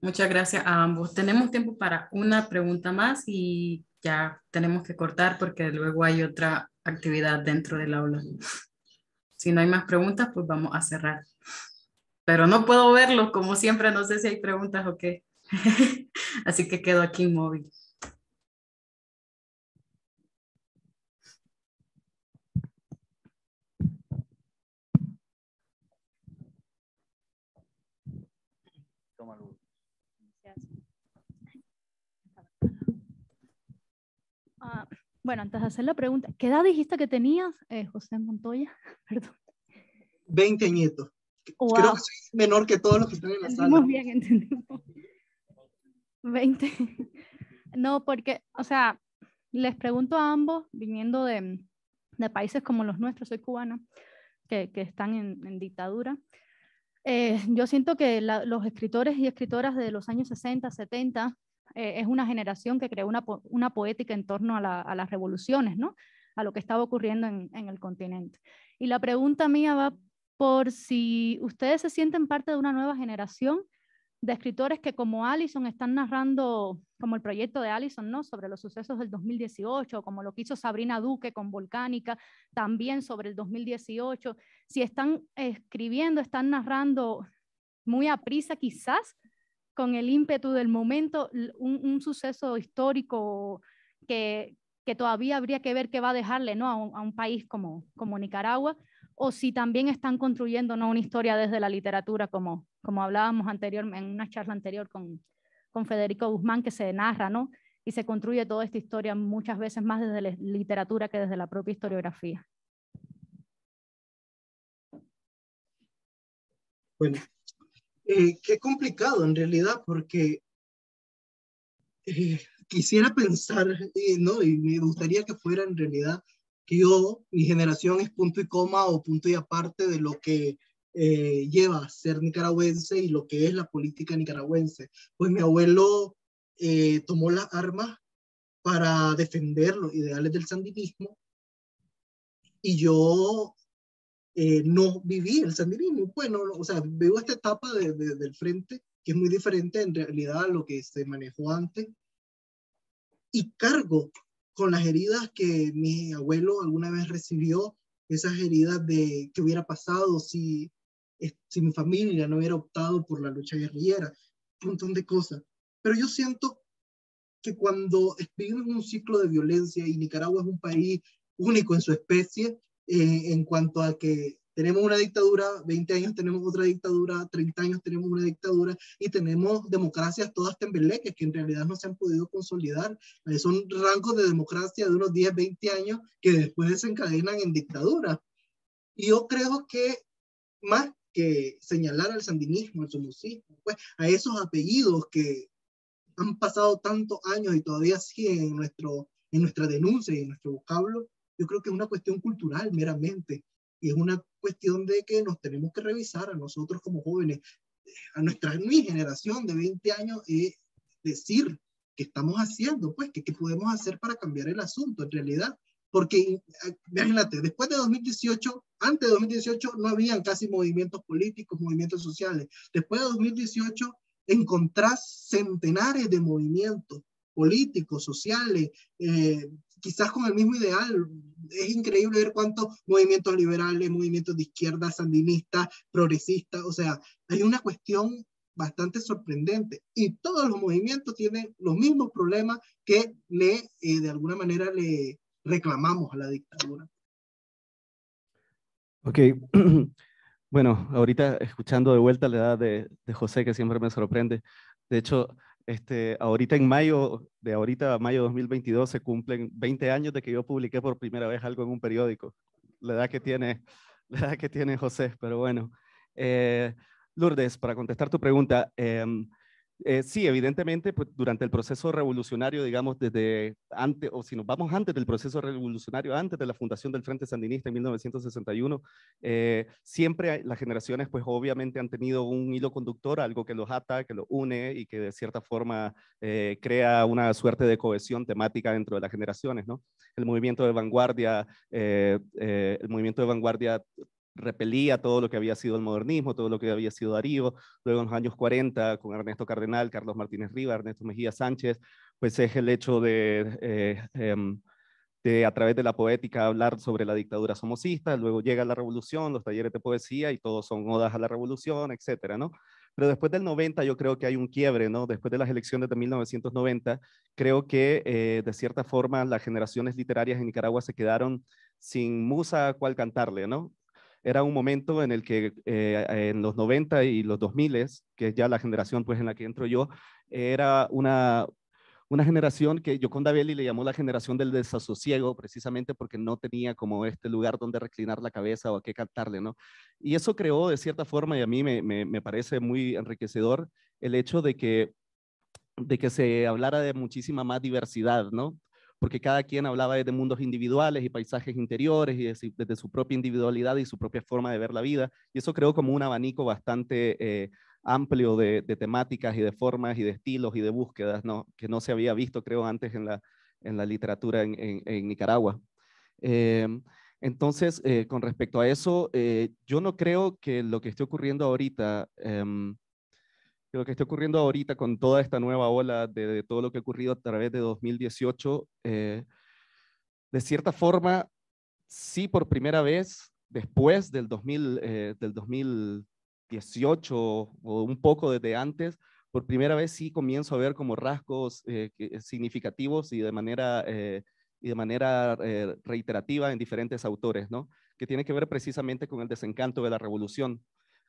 Muchas gracias a ambos. Tenemos tiempo para una pregunta más y ya tenemos que cortar porque luego hay otra actividad dentro del aula. Si no hay más preguntas, pues vamos a cerrar. Pero no puedo verlo, como siempre, no sé si hay preguntas o qué. *laughs* Así que quedo aquí inmóvil. Bueno, antes de hacer la pregunta, ¿qué edad dijiste que tenías, eh, José Montoya? *laughs* Perdón. 20 nietos Creo que soy menor que todos los que están en la sala. Muy bien, 20. No, porque, o sea, les pregunto a ambos, viniendo de, países como los nuestros, soy cubana, que, están en, dictadura. Eh, yo siento que los escritores y escritoras de los años 60, 70 eh, es una generación que creó una, poética en torno a, las revoluciones, ¿no? a lo que estaba ocurriendo en, el continente. Y la pregunta mía va por si ustedes se sienten parte de una nueva generación de escritores que como Allison están narrando, como el proyecto de Alison, ¿no? sobre los sucesos del 2018, como lo que hizo Sabrina Duque con Volcánica, también sobre el 2018, si están escribiendo, están narrando muy a prisa quizás con el ímpetu del momento, un, suceso histórico que, todavía habría que ver qué va a dejarle ¿no? a, un, país como, como Nicaragua, o si también están construyendo ¿no? una historia desde la literatura, como, como hablábamos anterior, en una charla anterior con, con Federico Guzmán, que se narra ¿no? y se construye toda esta historia muchas veces más desde la literatura que desde la propia historiografía. Eh, qué complicado en realidad, porque eh, quisiera pensar, eh, ¿no? Y me gustaría que fuera en realidad que yo, mi generación es punto y coma o punto y aparte de lo que lleva a ser nicaragüense y lo que es la política nicaragüense. Pues mi abuelo tomó las armas para defender los ideales del sandinismo y yo eh, no viví el sandinismo. Bueno, o sea, veo esta etapa del frente que es muy diferente en realidad a lo que se manejó antes y cargo con las heridas que mi abuelo alguna vez recibió, esas heridas de que hubiera pasado si, si mi familia no hubiera optado por la lucha guerrillera, un montón de cosas. Pero yo siento que cuando vivimos un ciclo de violencia y Nicaragua es un país único en su especie, eh, en cuanto a que tenemos una dictadura, 20 años tenemos otra dictadura, 30 años tenemos una dictadura y tenemos democracias todas tembleques que en realidad no se han podido consolidar. son rangos de democracia de unos 10, 20 años que después desencadenan en dictadura. Y yo creo que más que señalar al sandinismo, al somocismo, pues a esos apellidos que han pasado tantos años y todavía siguen en, nuestro, en nuestra denuncia y en nuestro vocablo, yo creo que es una cuestión cultural meramente y es una cuestión de que nos tenemos que revisar a nosotros como jóvenes, a nuestra mi generación de 20 años, y eh, decir qué estamos haciendo, pues, qué, qué podemos hacer para cambiar el asunto en realidad. Porque, eh, imagínate, después de 2018, antes de 2018 no habían casi movimientos políticos, movimientos sociales. Después de 2018 encontrás centenares de movimientos políticos, sociales, eh, quizás con el mismo ideal. Es increíble ver cuántos movimientos liberales, movimientos de izquierda, sandinistas, progresistas, o sea, hay una cuestión bastante sorprendente. Y todos los movimientos tienen los mismos problemas que le, eh, de alguna manera le reclamamos a la dictadura. Ok. *clears throat* Bueno, ahorita escuchando de vuelta la edad de, de José, que siempre me sorprende. De hecho, este, ahorita en mayo, de ahorita a mayo 2022, se cumplen 20 años de que yo publiqué por primera vez algo en un periódico. La edad que tiene, *laughs* la edad que tiene José, pero bueno. Eh, Lourdes, para contestar tu pregunta, eh, eh, sí, evidentemente, pues, durante el proceso revolucionario, digamos, desde antes, o si nos vamos antes del proceso revolucionario, antes de la fundación del Frente Sandinista en 1961, eh, siempre las generaciones, pues obviamente han tenido un hilo conductor, algo que los ata, que los une y que de cierta forma eh, crea una suerte de cohesión temática dentro de las generaciones, ¿no? El movimiento de vanguardia, el movimiento de vanguardia repelía todo lo que había sido el modernismo, todo lo que había sido Darío, luego en los años 40 con Ernesto Cardenal, Carlos Martínez Riva, Ernesto Mejía Sánchez, pues es el hecho de, eh, em, de a través de la poética hablar sobre la dictadura somocista, luego llega la revolución, los talleres de poesía y todos son odas a la revolución, etcétera, ¿no? Pero después del 90 yo creo que hay un quiebre, ¿no? Después de las elecciones de 1990, creo que eh, de cierta forma las generaciones literarias en Nicaragua se quedaron sin musa a cual cantarle, ¿no? era un momento en el que eh, en los 90 y los 2000, que es ya la generación pues en la que entro yo, era una, una generación que yo con Belli le llamó la generación del desasosiego, precisamente porque no tenía como este lugar donde reclinar la cabeza o a qué cantarle, ¿no? Y eso creó de cierta forma, y a mí me, me parece muy enriquecedor, el hecho de que de que se hablara de muchísima más diversidad, ¿no? porque cada quien hablaba desde mundos individuales y paisajes interiores y desde, su propia individualidad y su propia forma de ver la vida. Y eso creó como un abanico bastante eh, amplio de, temáticas y de formas y de estilos y de búsquedas, que no se había visto, creo, antes en la, en la literatura en, Nicaragua. Em, entonces, eh, con respecto a eso, eh, yo no creo que lo que esté ocurriendo ahorita, em, que lo que está ocurriendo ahorita con toda esta nueva ola de, todo lo que ha ocurrido a través de 2018, eh, de cierta forma, sí por primera vez después del, 2000, eh, del 2018 o un poco desde antes, por primera vez sí comienzo a ver como rasgos eh, significativos y de manera, y de manera reiterativa en diferentes autores, ¿no? que tiene que ver precisamente con el desencanto de la revolución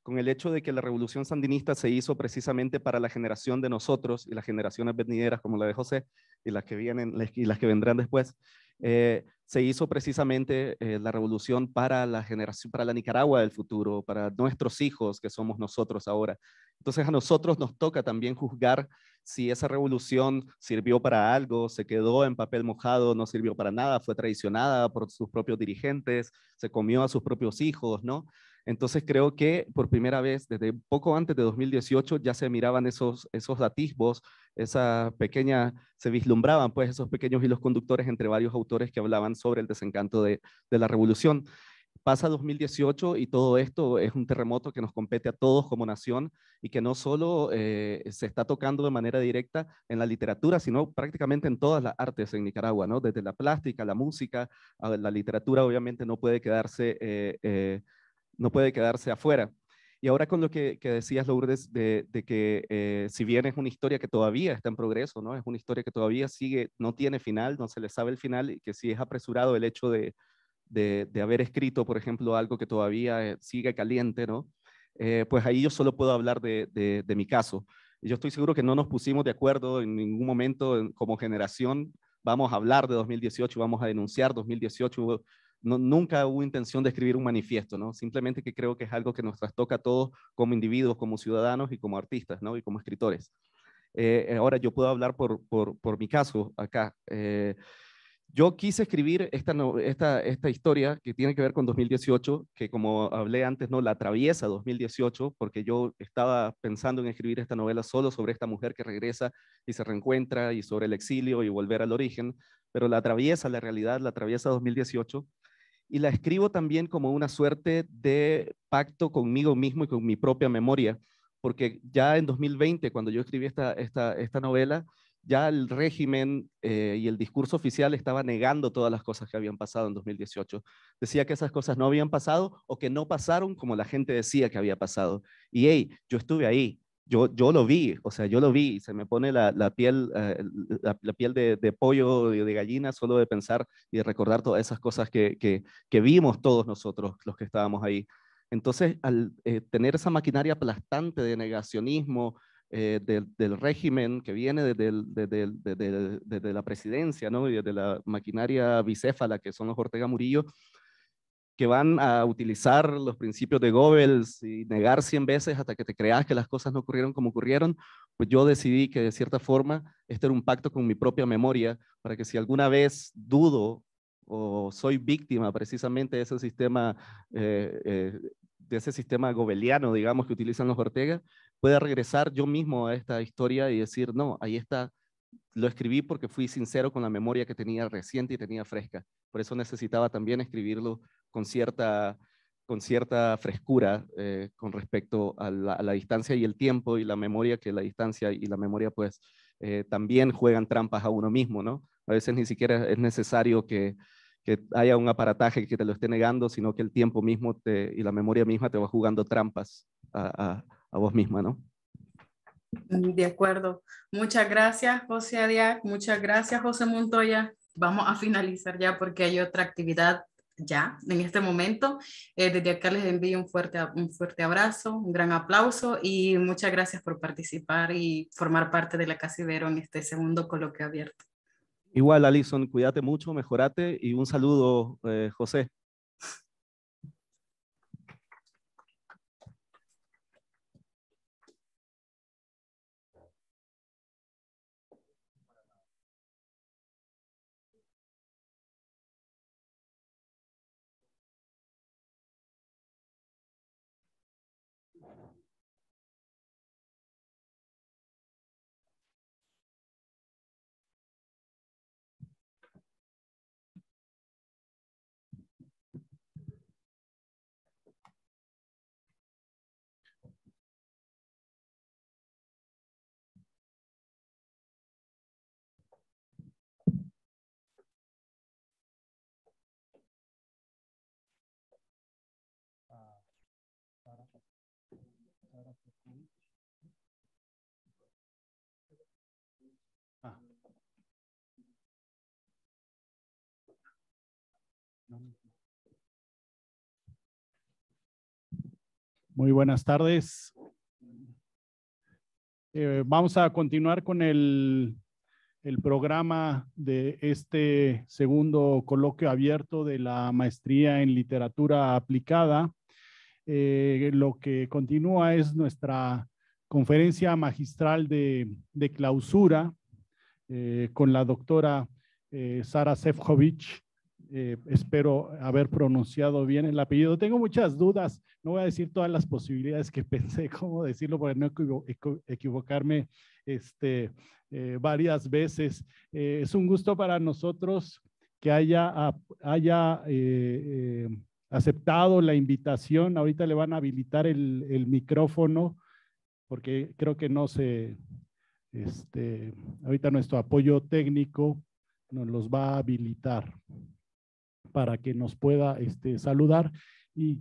con el hecho de que la revolución sandinista se hizo precisamente para la generación de nosotros y las generaciones venideras, como la de José, y las que vienen y las que vendrán después, eh, se hizo precisamente eh, la revolución para la generación, para la Nicaragua del futuro, para nuestros hijos que somos nosotros ahora. Entonces a nosotros nos toca también juzgar si esa revolución sirvió para algo, se quedó en papel mojado, no sirvió para nada, fue traicionada por sus propios dirigentes, se comió a sus propios hijos, ¿no? Entonces creo que por primera vez, desde poco antes de 2018, ya se miraban esos, esos atisbos, esa pequeña, se vislumbraban pues esos pequeños hilos conductores entre varios autores que hablaban sobre el desencanto de, la revolución. Pasa 2018 y todo esto es un terremoto que nos compete a todos como nación y que no solo eh, se está tocando de manera directa en la literatura, sino prácticamente en todas las artes en Nicaragua, ¿no? Desde la plástica, la música, la literatura obviamente no puede quedarse... Eh, eh, no puede quedarse afuera. Y ahora con lo que, decías, Lourdes, de, que eh, si bien es una historia que todavía está en progreso, ¿no? Es una historia que todavía sigue, no tiene final, no se le sabe el final, y que si es apresurado el hecho de, haber escrito, por ejemplo, algo que todavía eh, sigue caliente, ¿no? Eh, pues ahí yo solo puedo hablar de, mi caso. Yo estoy seguro que no nos pusimos de acuerdo en ningún momento como generación. Vamos a hablar de 2018, vamos a denunciar 2018, no, nunca hubo intención de escribir un manifiesto, ¿no? Simplemente que creo que es algo que nos trastoca a todos como individuos, como ciudadanos y como artistas, ¿no? Y como escritores. Eh, eh, ahora yo puedo hablar por, mi caso acá. Eh, yo quise escribir esta, historia que tiene que ver con 2018, que como hablé antes, no la atraviesa 2018, porque yo estaba pensando en escribir esta novela solo sobre esta mujer que regresa y se reencuentra y sobre el exilio y volver al origen, pero la atraviesa la realidad, la atraviesa 2018 y la escribo también como una suerte de pacto conmigo mismo y con mi propia memoria, porque ya en 2020, cuando yo escribí esta, esta, esta novela, ya el régimen eh, y el discurso oficial estaba negando todas las cosas que habían pasado en 2018. Decía que esas cosas no habían pasado o que no pasaron como la gente decía que había pasado. Y hey, yo estuve ahí, yo, lo vi, o sea, yo lo vi, se me pone la, piel, eh, la, piel de, pollo, y de, gallina, solo de pensar y de recordar todas esas cosas que, que, vimos todos nosotros, los que estábamos ahí. Entonces, al eh, tener esa maquinaria aplastante de negacionismo eh, del, régimen que viene desde, la presidencia ¿no? y desde la maquinaria bicéfala que son los Ortega Murillo, que van a utilizar los principios de Goebbels y negar cien veces hasta que te creas que las cosas no ocurrieron como ocurrieron, pues yo decidí que de cierta forma este era un pacto con mi propia memoria para que si alguna vez dudo o soy víctima precisamente de ese sistema, eh, eh, de ese sistema gobeliano, digamos, que utilizan los Ortega, pueda regresar yo mismo a esta historia y decir, no, ahí está, lo escribí porque fui sincero con la memoria que tenía reciente y tenía fresca. Por eso necesitaba también escribirlo con cierta, con cierta frescura eh, con respecto a la, distancia y el tiempo y la memoria, que la distancia y la memoria pues eh, también juegan trampas a uno mismo, ¿no? A veces ni siquiera es necesario que, haya un aparataje que te lo esté negando, sino que el tiempo mismo te, y la memoria misma te va jugando trampas a, vos misma, ¿no? De acuerdo. Muchas gracias, José Adiac. Muchas gracias, José Montoya. Vamos a finalizar ya porque hay otra actividad ya en este momento. Eh, desde acá les envío un fuerte, un fuerte abrazo, un gran aplauso y muchas gracias por participar y formar parte de la Casa Ibero en este segundo coloquio abierto. Igual, Alison, cuídate mucho, mejorate y un saludo, eh, José. Muy buenas tardes. Eh, vamos a continuar con el, programa de este segundo coloquio abierto de la maestría en literatura aplicada. Eh, lo que continúa es nuestra conferencia magistral de, clausura eh, con la doctora Sara Sefcovic eh, espero haber pronunciado bien el apellido. Tengo muchas dudas, no voy a decir todas las posibilidades que *laughs* pensé cómo decirlo para no equivocarme este, eh, varias veces. Eh, es un gusto para nosotros que haya, aceptado la invitación. Ahorita le van a habilitar el, micrófono porque creo que no se, este, ahorita nuestro apoyo técnico nos los va a habilitar para que nos pueda este, saludar y,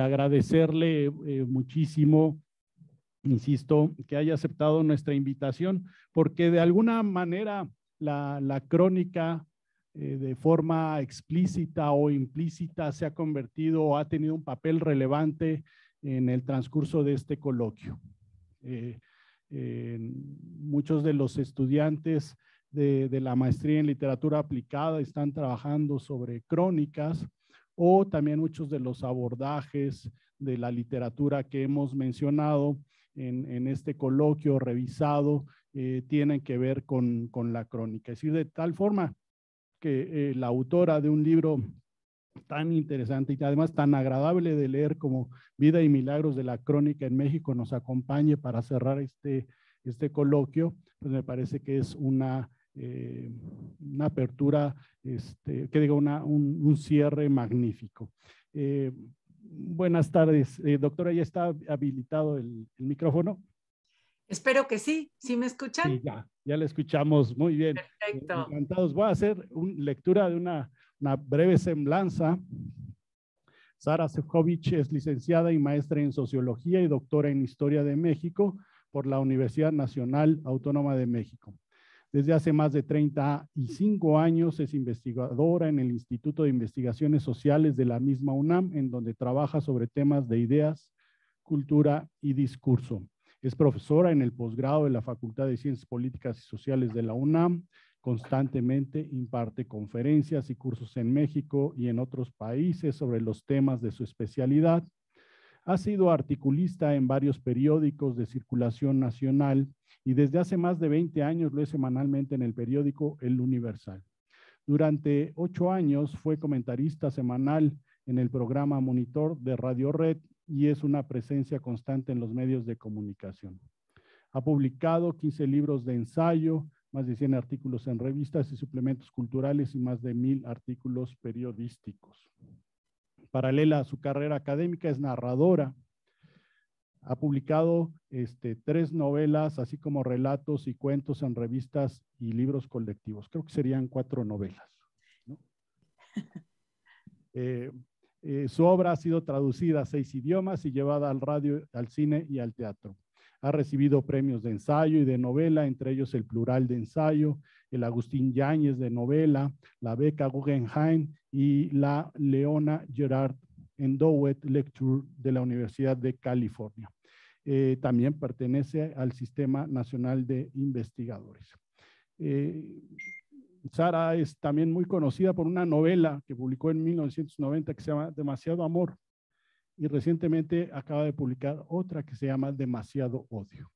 agradecerle eh, muchísimo, insisto, que haya aceptado nuestra invitación, porque de alguna manera la, crónica eh, de forma explícita o implícita se ha convertido o ha tenido un papel relevante en el transcurso de este coloquio. Eh, muchos de los estudiantes de, la maestría en literatura aplicada están trabajando sobre crónicas o también muchos de los abordajes de la literatura que hemos mencionado en, este coloquio revisado eh, tienen que ver con, la crónica. Es decir, de tal forma que eh, la autora de un libro tan interesante y además tan agradable de leer como Vida y Milagros de la Crónica en México nos acompañe para cerrar este, este coloquio, pues me parece que es una eh, una apertura, este, que digo un, cierre magnífico. Eh, buenas tardes, eh, doctora, ¿ya está habilitado el, micrófono? Espero que sí, ¿sí me escuchan? ya, ya le escuchamos, muy bien. Perfecto. encantados, voy a hacer una lectura de una, una breve semblanza. Sara Sefcovic es licenciada y maestra en Sociología y doctora en Historia de México por la Universidad Nacional Autónoma de México. Desde hace más de 35 años es investigadora en el Instituto de Investigaciones Sociales de la misma UNAM, en donde trabaja sobre temas de ideas, cultura y discurso. Es profesora en el posgrado de la Facultad de Ciencias Políticas y Sociales de la UNAM. Constantemente imparte conferencias y cursos en México y en otros países sobre los temas de su especialidad ha sido articulista en varios periódicos de circulación nacional y desde hace más de 20 años lo es semanalmente en el periódico El Universal. Durante ocho años fue comentarista semanal en el programa Monitor de Radio Red y es una presencia constante en los medios de comunicación. Ha publicado 15 libros de ensayo, más de 100 artículos en revistas y suplementos culturales y más de mil artículos periodísticos paralela a su carrera académica, es narradora. Ha publicado este, tres novelas, así como relatos y cuentos en revistas y libros colectivos. Creo que serían cuatro novelas. *laughs* Eh, eh, su obra ha sido traducida a seis idiomas y llevada al radio, al cine y al teatro. Ha recibido premios de ensayo y de novela, entre ellos el Plural de Ensayo, el Agustín Yáñez de novela, la Beca Guggenheim y la Leona Gerard Endowed Lecture de la Universidad de California. Eh, también pertenece al Sistema Nacional de Investigadores. Eh, Sara es también muy conocida por una novela que publicó en 1990 que se llama Demasiado Amor y recientemente acaba de publicar otra que se llama Demasiado Odio.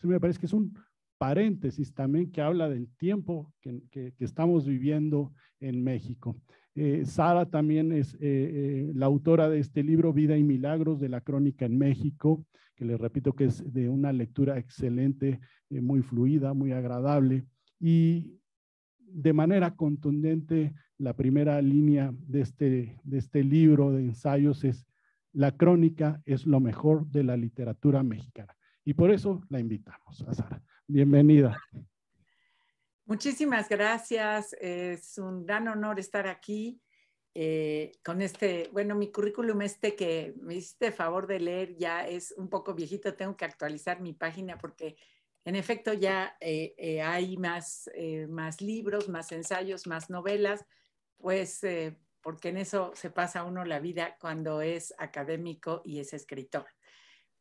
me parece que es un paréntesis también que habla del tiempo que, que estamos viviendo en México. Eh, Sara también es eh, eh, la autora de este libro, Vida y Milagros de la Crónica en México, que les repito que es de una lectura excelente, muy fluida, muy agradable. Y de manera contundente, la primera línea de este, de este libro de ensayos es, la crónica es lo mejor de la literatura mexicana. Y por eso la invitamos a Sara. Bienvenida. Muchísimas gracias. Es un gran honor estar aquí eh, con este, bueno, mi currículum este que me hiciste favor de leer ya es un poco viejito. Tengo que actualizar mi página porque en efecto ya eh, eh, hay más libros, más ensayos, más novelas, pues porque en eso se pasa uno la vida cuando es académico y es escritor.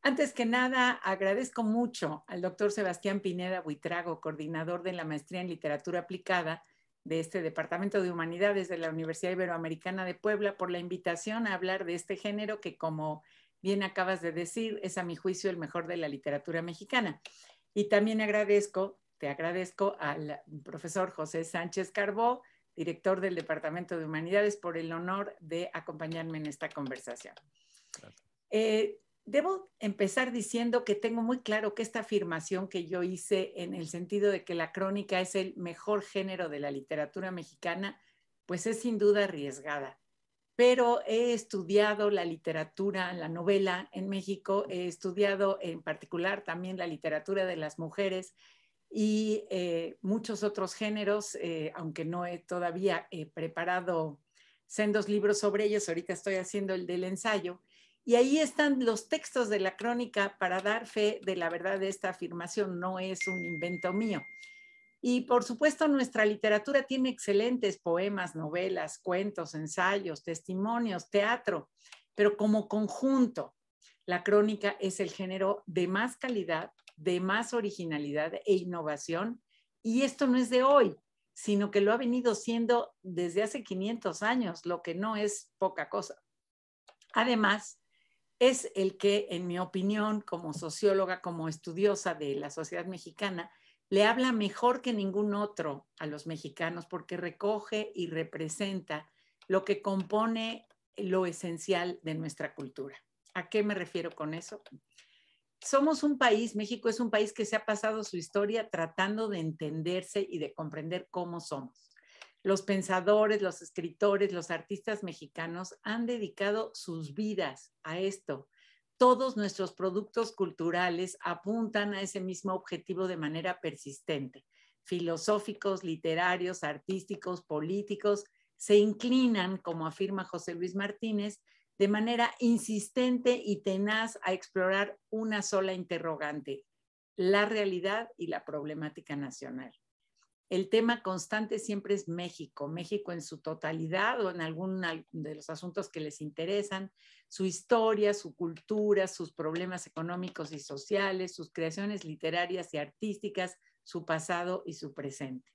Antes que nada, agradezco mucho al doctor Sebastián Pineda Buitrago, coordinador de la maestría en literatura aplicada de este Departamento de Humanidades de la Universidad Iberoamericana de Puebla, por la invitación a hablar de este género que, como bien acabas de decir, es a mi juicio el mejor de la literatura mexicana. Y también agradezco, te agradezco al profesor José Sánchez Carbó, director del Departamento de Humanidades, por el honor de acompañarme en esta conversación. Eh, debo empezar diciendo que tengo muy claro que esta afirmación que yo hice en el sentido de que la crónica es el mejor género de la literatura mexicana, pues es sin duda arriesgada. Pero he estudiado la literatura, la novela en México, he estudiado en particular también la literatura de las mujeres y eh, muchos otros géneros, eh, aunque no he todavía eh, preparado sendos libros sobre ellos, ahorita estoy haciendo el del ensayo y ahí están los textos de la crónica para dar fe de la verdad de esta afirmación, no es un invento mío. Y por supuesto, nuestra literatura tiene excelentes poemas, novelas, cuentos, ensayos, testimonios, teatro, pero como conjunto, la crónica es el género de más calidad, de más originalidad e innovación. Y esto no es de hoy, sino que lo ha venido siendo desde hace 500 años, lo que no es poca cosa. Además, es el que, en mi opinión, como socióloga, como estudiosa de la sociedad mexicana, le habla mejor que ningún otro a los mexicanos porque recoge y representa lo que compone lo esencial de nuestra cultura. ¿A qué me refiero con eso? Somos un país, México es un país que se ha pasado su historia tratando de entenderse y de comprender cómo somos los pensadores, los escritores, los artistas mexicanos han dedicado sus vidas a esto. Todos nuestros productos culturales apuntan a ese mismo objetivo de manera persistente. Filosóficos, literarios, artísticos, políticos, se inclinan, como afirma José Luis Martínez, de manera insistente y tenaz a explorar una sola interrogante, la realidad y la problemática nacional el tema constante siempre es México, México en su totalidad o en algún de los asuntos que les interesan, su historia, su cultura, sus problemas económicos y sociales, sus creaciones literarias y artísticas, su pasado y su presente.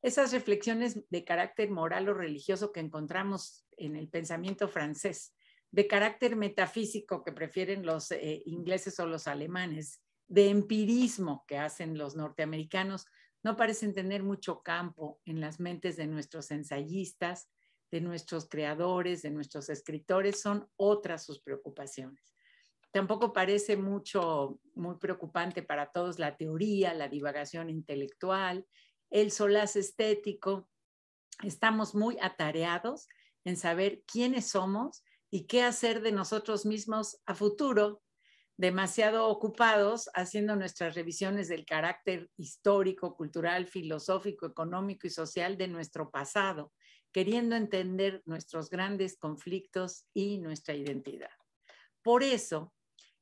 Esas reflexiones de carácter moral o religioso que encontramos en el pensamiento francés, de carácter metafísico que prefieren los eh, ingleses o los alemanes, de empirismo que hacen los norteamericanos, no parecen tener mucho campo en las mentes de nuestros ensayistas, de nuestros creadores, de nuestros escritores, son otras sus preocupaciones. Tampoco parece mucho, muy preocupante para todos la teoría, la divagación intelectual, el solaz estético. Estamos muy atareados en saber quiénes somos y qué hacer de nosotros mismos a futuro, demasiado ocupados haciendo nuestras revisiones del carácter histórico, cultural, filosófico, económico y social de nuestro pasado, queriendo entender nuestros grandes conflictos y nuestra identidad. Por eso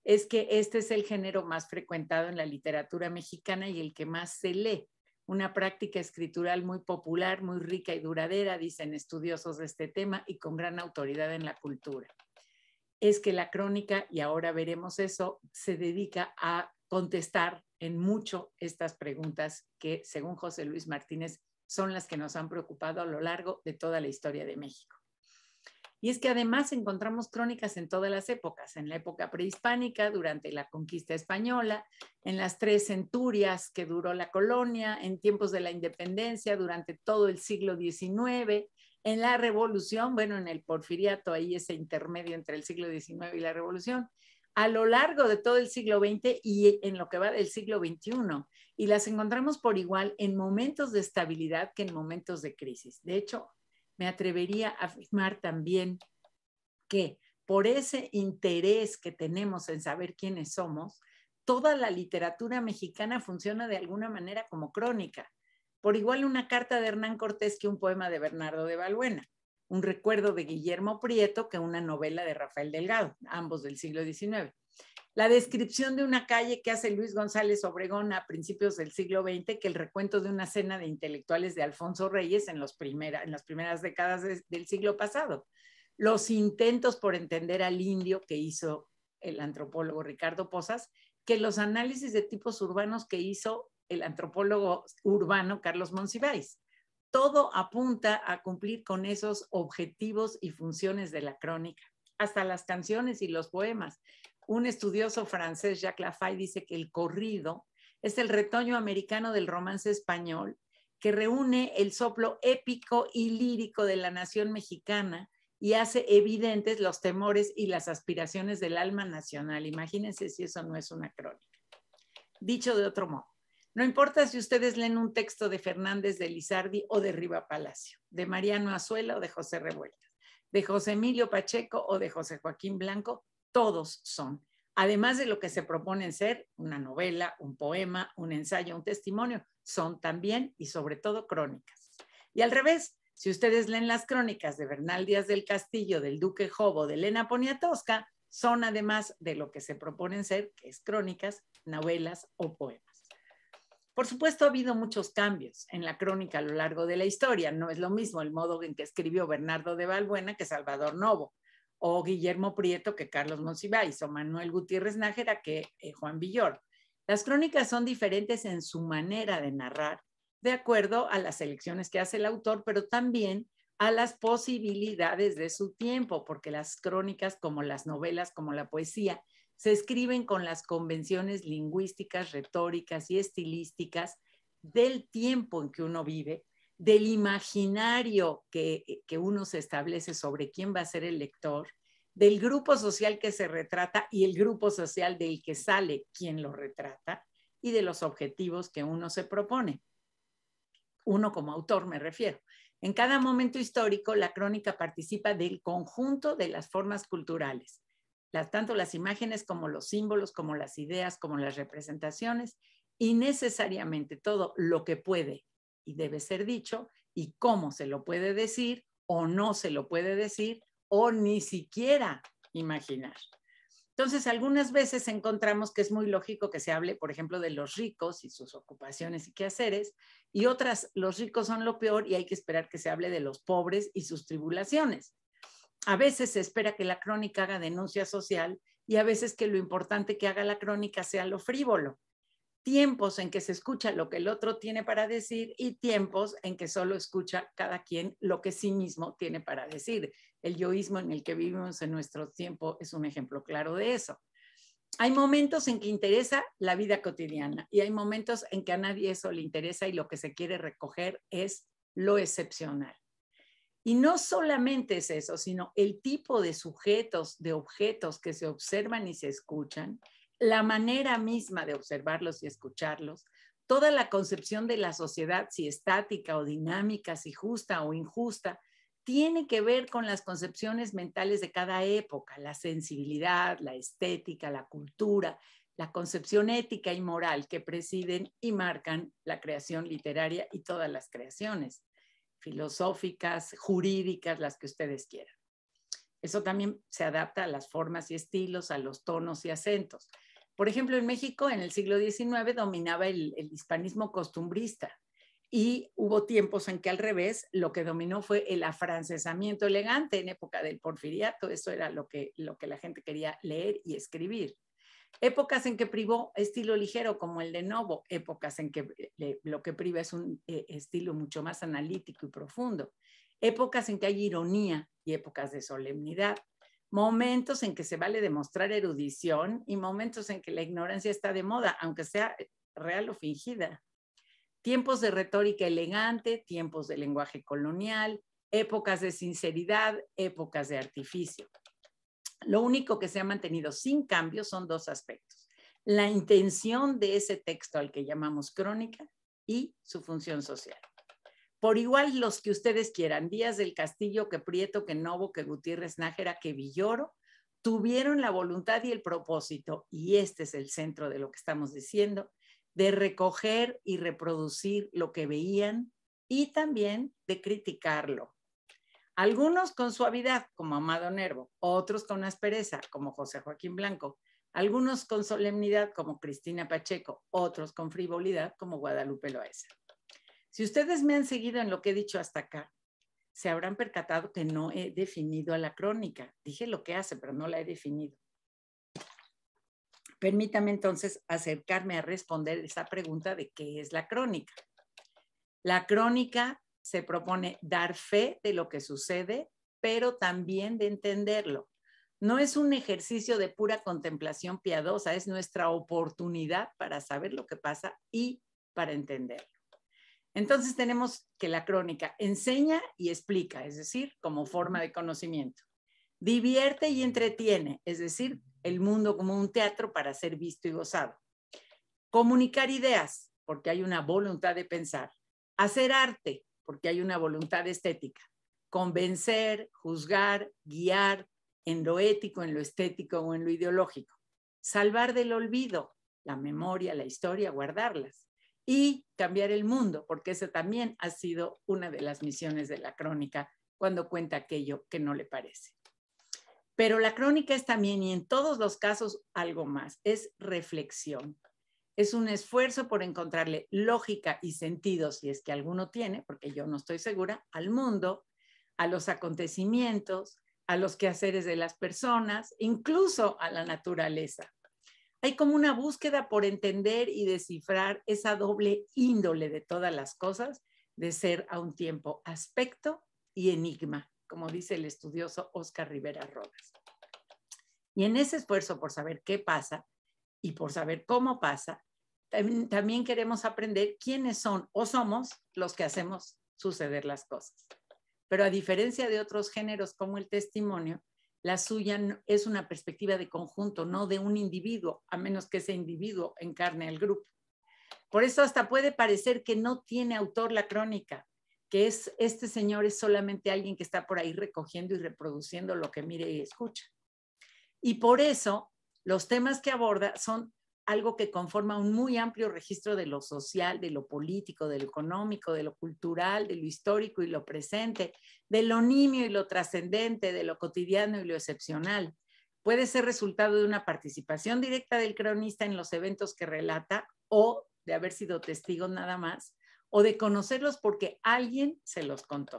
es que este es el género más frecuentado en la literatura mexicana y el que más se lee, una práctica escritural muy popular, muy rica y duradera, dicen estudiosos de este tema y con gran autoridad en la cultura es que la crónica, y ahora veremos eso, se dedica a contestar en mucho estas preguntas que, según José Luis Martínez, son las que nos han preocupado a lo largo de toda la historia de México. Y es que además encontramos crónicas en todas las épocas, en la época prehispánica, durante la conquista española, en las tres centurias que duró la colonia, en tiempos de la independencia, durante todo el siglo XIX, en la revolución, bueno, en el porfiriato, ahí ese intermedio entre el siglo XIX y la revolución, a lo largo de todo el siglo XX y en lo que va del siglo XXI. Y las encontramos por igual en momentos de estabilidad que en momentos de crisis. De hecho, me atrevería a afirmar también que por ese interés que tenemos en saber quiénes somos, toda la literatura mexicana funciona de alguna manera como crónica por igual una carta de Hernán Cortés que un poema de Bernardo de Balbuena, un recuerdo de Guillermo Prieto que una novela de Rafael Delgado, ambos del siglo XIX. La descripción de una calle que hace Luis González Obregón a principios del siglo XX, que el recuento de una cena de intelectuales de Alfonso Reyes en, los en las primeras décadas del siglo pasado. Los intentos por entender al indio que hizo el antropólogo Ricardo Posas, que los análisis de tipos urbanos que hizo el antropólogo urbano Carlos Monsiváis. Todo apunta a cumplir con esos objetivos y funciones de la crónica, hasta las canciones y los poemas. Un estudioso francés, Jacques Lafay, dice que el corrido es el retoño americano del romance español que reúne el soplo épico y lírico de la nación mexicana y hace evidentes los temores y las aspiraciones del alma nacional. Imagínense si eso no es una crónica. Dicho de otro modo, no importa si ustedes leen un texto de Fernández de Lizardi o de Riva Palacio, de Mariano Azuela o de José Revueltas, de José Emilio Pacheco o de José Joaquín Blanco, todos son, además de lo que se proponen ser una novela, un poema, un ensayo, un testimonio, son también y sobre todo crónicas. Y al revés, si ustedes leen las crónicas de Bernal Díaz del Castillo, del Duque Jobo, de Elena Poniatowska, son además de lo que se proponen ser, que es crónicas, novelas o poemas. Por supuesto, ha habido muchos cambios en la crónica a lo largo de la historia. No es lo mismo el modo en que escribió Bernardo de Valbuena que Salvador Novo, o Guillermo Prieto que Carlos Monsiváis, o Manuel Gutiérrez Nájera que eh, Juan Villor. Las crónicas son diferentes en su manera de narrar, de acuerdo a las elecciones que hace el autor, pero también a las posibilidades de su tiempo, porque las crónicas, como las novelas, como la poesía, se escriben con las convenciones lingüísticas, retóricas y estilísticas del tiempo en que uno vive, del imaginario eh, que, uno se establece sobre quién va a ser el lector, del grupo social que se retrata y el grupo social del que sale quien lo retrata y de los objetivos que uno se propone. Uno como autor me refiero. En cada momento histórico, la crónica participa del conjunto de las formas culturales, tanto las imágenes como los símbolos, como las ideas, como las representaciones, y necesariamente todo lo que puede y debe ser dicho y cómo se lo puede decir o no se lo puede decir o ni siquiera imaginar. Entonces, algunas veces encontramos que es muy lógico que se hable, por ejemplo, de los ricos y sus ocupaciones y quehaceres, y otras, los ricos son lo peor y hay que esperar que se hable de los pobres y sus tribulaciones a veces se espera que la crónica haga denuncia social y a veces que lo importante que haga la crónica sea lo frívolo. Tiempos en que se escucha lo que el otro tiene para decir y tiempos en que solo escucha cada quien lo que sí mismo tiene para decir. El yoísmo en el que vivimos en nuestro tiempo es un ejemplo claro de eso. Hay momentos en que interesa la vida cotidiana y hay momentos en que a nadie eso le interesa y lo que se quiere recoger es lo excepcional. Y no solamente es eso, sino el tipo de sujetos, de objetos que se observan y se escuchan, la manera misma de observarlos y escucharlos, toda la concepción de la sociedad, si estática o dinámica, si justa o injusta, tiene que ver con las concepciones mentales de cada época, la sensibilidad, la estética, la cultura, la concepción ética y moral que presiden y marcan la creación literaria y todas las creaciones filosóficas, jurídicas, las que ustedes quieran. Eso también se adapta a las formas y estilos, a los tonos y acentos. Por ejemplo, en México en el siglo XIX dominaba el, hispanismo costumbrista y hubo tiempos en que al revés lo que dominó fue el afrancesamiento elegante en época del porfiriato. Eso era lo lo que la gente quería leer y escribir épocas en que privó estilo ligero como el de Novo, épocas en que eh, lo que priva es un eh, estilo mucho más analítico y profundo, épocas en que hay ironía y épocas de solemnidad, momentos en que se vale demostrar erudición y momentos en que la ignorancia está de moda, aunque sea real o fingida. Tiempos de retórica elegante, tiempos de lenguaje colonial, épocas de sinceridad, épocas de artificio. Lo único que se ha mantenido sin cambio son dos aspectos. La intención de ese texto al que llamamos crónica y su función social. Por igual los que ustedes quieran, Díaz del Castillo, que Prieto, que Novo, que Gutiérrez Nájera, que Villoro, tuvieron la voluntad y el propósito, y este es el centro de lo que estamos diciendo, de recoger y reproducir lo que veían y también de criticarlo, algunos con suavidad, como Amado Nervo, otros con aspereza, como José Joaquín Blanco, algunos con solemnidad, como Cristina Pacheco, otros con frivolidad, como Guadalupe Loaiza. Si ustedes me han seguido en lo que he dicho hasta acá, se habrán percatado que no he definido a la crónica. Dije lo que hace, pero no la he definido. Permítame entonces acercarme a responder esa pregunta de qué es la crónica. La crónica se propone dar fe de lo que sucede, pero también de entenderlo. No es un ejercicio de pura contemplación piadosa, es nuestra oportunidad para saber lo que pasa y para entenderlo. Entonces tenemos que la crónica enseña y explica, es decir, como forma de conocimiento. Divierte y entretiene, es decir, el mundo como un teatro para ser visto y gozado. Comunicar ideas, porque hay una voluntad de pensar. Hacer arte, porque hay una voluntad estética. Convencer, juzgar, guiar en lo ético, en lo estético o en lo ideológico. Salvar del olvido la memoria, la historia, guardarlas y cambiar el mundo, porque esa también ha sido una de las misiones de la crónica cuando cuenta aquello que no le parece. Pero la crónica es también, y en todos los casos, algo más, es reflexión es un esfuerzo por encontrarle lógica y sentido, si es que alguno tiene, porque yo no estoy segura, al mundo, a los acontecimientos, a los quehaceres de las personas, incluso a la naturaleza. Hay como una búsqueda por entender y descifrar esa doble índole de todas las cosas, de ser a un tiempo aspecto y enigma, como dice el estudioso Oscar Rivera Rodas. Y en ese esfuerzo por saber qué pasa y por saber cómo pasa, también queremos aprender quiénes son o somos los que hacemos suceder las cosas. Pero a diferencia de otros géneros como el testimonio, la suya es una perspectiva de conjunto, no de un individuo, a menos que ese individuo encarne al grupo. Por eso hasta puede parecer que no tiene autor la crónica, que es este señor es solamente alguien que está por ahí recogiendo y reproduciendo lo que mire y escucha. Y por eso los temas que aborda son algo que conforma un muy amplio registro de lo social, de lo político, de lo económico, de lo cultural, de lo histórico y lo presente, de lo nimio y lo trascendente, de lo cotidiano y lo excepcional. Puede ser resultado de una participación directa del cronista en los eventos que relata o de haber sido testigo nada más o de conocerlos porque alguien se los contó.